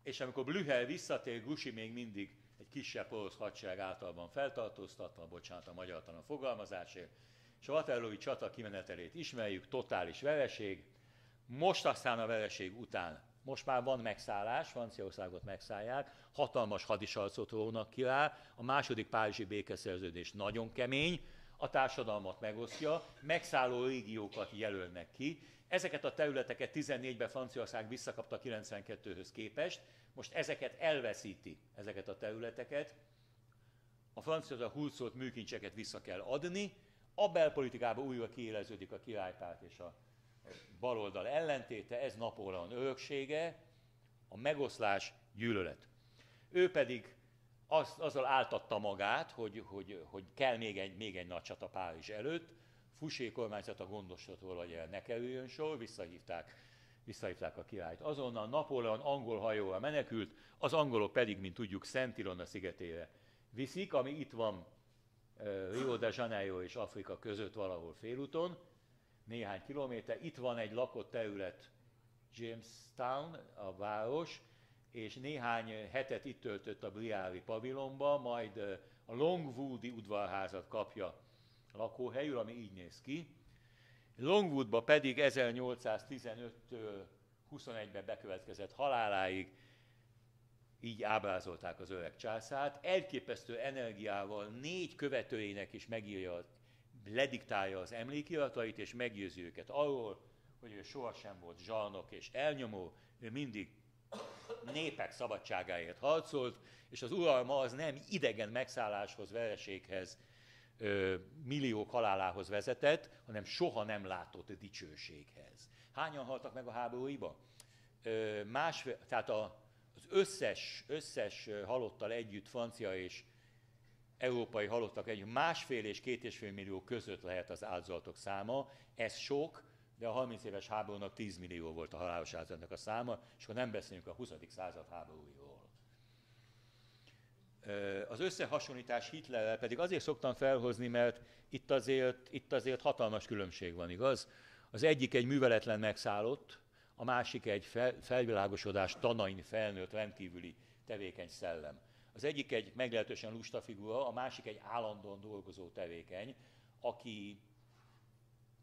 és amikor Blühel visszatér, Gusi még mindig egy kisebb orosz hadsereg által van feltartóztatva, bocsánat a magyar fogalmazásért, és a Waterloo-i csata kimenetelét ismerjük, totális vereség, most aztán a vereség után, most már van megszállás, Franciaországot megszállják, hatalmas hadisarcot rónak ki rá, a második párizsi békeszerződés nagyon kemény, a társadalmat megosztja, megszálló régiókat jelölnek ki. Ezeket a területeket 14-ben Franciaország visszakapta 92-höz képest, most ezeket elveszíti, ezeket a területeket. A a hurcolt műkincseket vissza kell adni, a belpolitikában újra kiéleződik a királypárt és a baloldal ellentéte, ez Napóleon öröksége, a megoszlás gyűlölet. Ő pedig az, azzal áltatta magát, hogy, hogy, hogy kell még egy, még egy nagy csata Párizs előtt, Fusé kormányzata gondosodott róla, hogy ne kerüljön sor, visszahívták, visszahívták a királyt. Azonnal Napóleon angol hajóra menekült, az angolok pedig, mint tudjuk, Szent Ilona szigetére viszik, ami itt van eh, Rio de Janeiro és Afrika között valahol félúton, néhány kilométer. Itt van egy lakott terület, Jamestown, a város, és néhány eh, hetet itt töltött a Briári pavilonba, majd eh, a Longwoodi udvarházat kapja lakóhelyül, ami így néz ki. Longwoodba pedig 1815-től 21-ben bekövetkezett haláláig így ábrázolták az öreg császárt. Elképesztő energiával négy követőjének is megírja, lediktálja az emlékiratait, és meggyőzi őket arról, hogy ő sohasem volt zsarnok és elnyomó, ő mindig népek szabadságáért harcolt, és az uralma az nem idegen megszálláshoz, vereséghez, milliók halálához vezetett, hanem soha nem látott dicsőséghez. Hányan haltak meg a háborúiba? Más, tehát a, az összes, összes halottal együtt francia és európai halottak együtt másfél és két és fél millió között lehet az áldozatok száma, ez sok, de a 30 éves háborúnak 10 millió volt a halálos áldozatnak a száma, és akkor nem beszélünk a 20. század háborúiról. Az összehasonlítás Hitlerrel pedig azért szoktam felhozni, mert itt azért, itt azért hatalmas különbség van, igaz? Az egyik egy műveletlen megszállott, a másik egy fel, felvilágosodás tanain felnőtt rendkívüli tevékeny szellem. Az egyik egy meglehetősen lusta figura, a másik egy állandóan dolgozó tevékeny, aki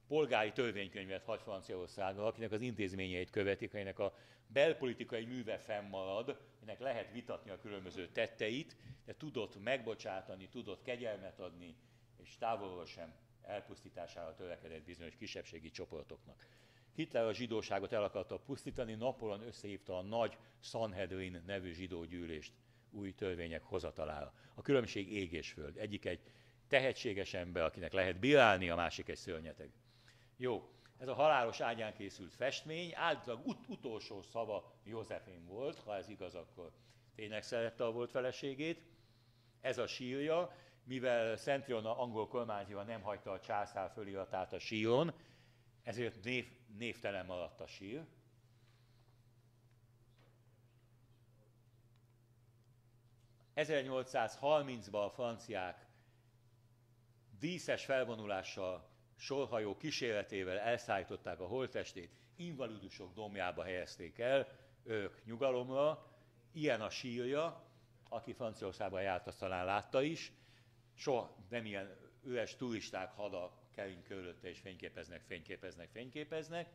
polgári törvénykönyvet hagy Franciaországgal, akinek az intézményeit követik, akinek a belpolitikai műve fennmarad, akinek lehet vitatni a különböző tetteit, de tudott megbocsátani, tudott kegyelmet adni, és távolról sem elpusztítására törekedett bizonyos kisebbségi csoportoknak. Hitler a zsidóságot el akarta pusztítani, Napolon összehívta a nagy Sanhedrin nevű zsidógyűlést új törvények hozatalára. A különbség ég és föld. Egyik egy tehetséges ember, akinek lehet bírálni, a másik egy szörnyeteg. Jó, ez a halálos ágyán készült festmény, általában ut- utolsó szava Józsefén volt, ha ez igaz, akkor tényleg szerette a volt feleségét. Ez a sírja, mivel Szent Jona angol kormányzóval nem hagyta a császár föliratát a síjon, ezért név, névtelen maradt a sír. ...1830-ban a franciák díszes felvonulással sorhajó kísérletével elszállították a holttestét, invalidusok domjába helyezték el, ők nyugalomra, ilyen a sírja, aki Franciaországban járt, azt talán látta is, soha nem ilyen üres turisták hada kerünk körülötte, és fényképeznek, fényképeznek, fényképeznek.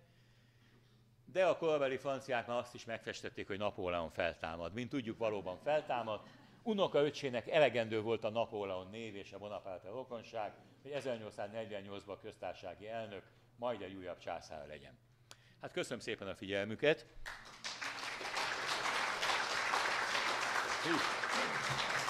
De a korabeli franciák már azt is megfestették, hogy Napóleon feltámad. Mint tudjuk, valóban feltámad. Unoka öcsének elegendő volt a Napóleon név és a Bonaparte rokonság, hogy 1848-ban a elnök majd egy újabb császár legyen. Hát köszönöm szépen a figyelmüket. Hú.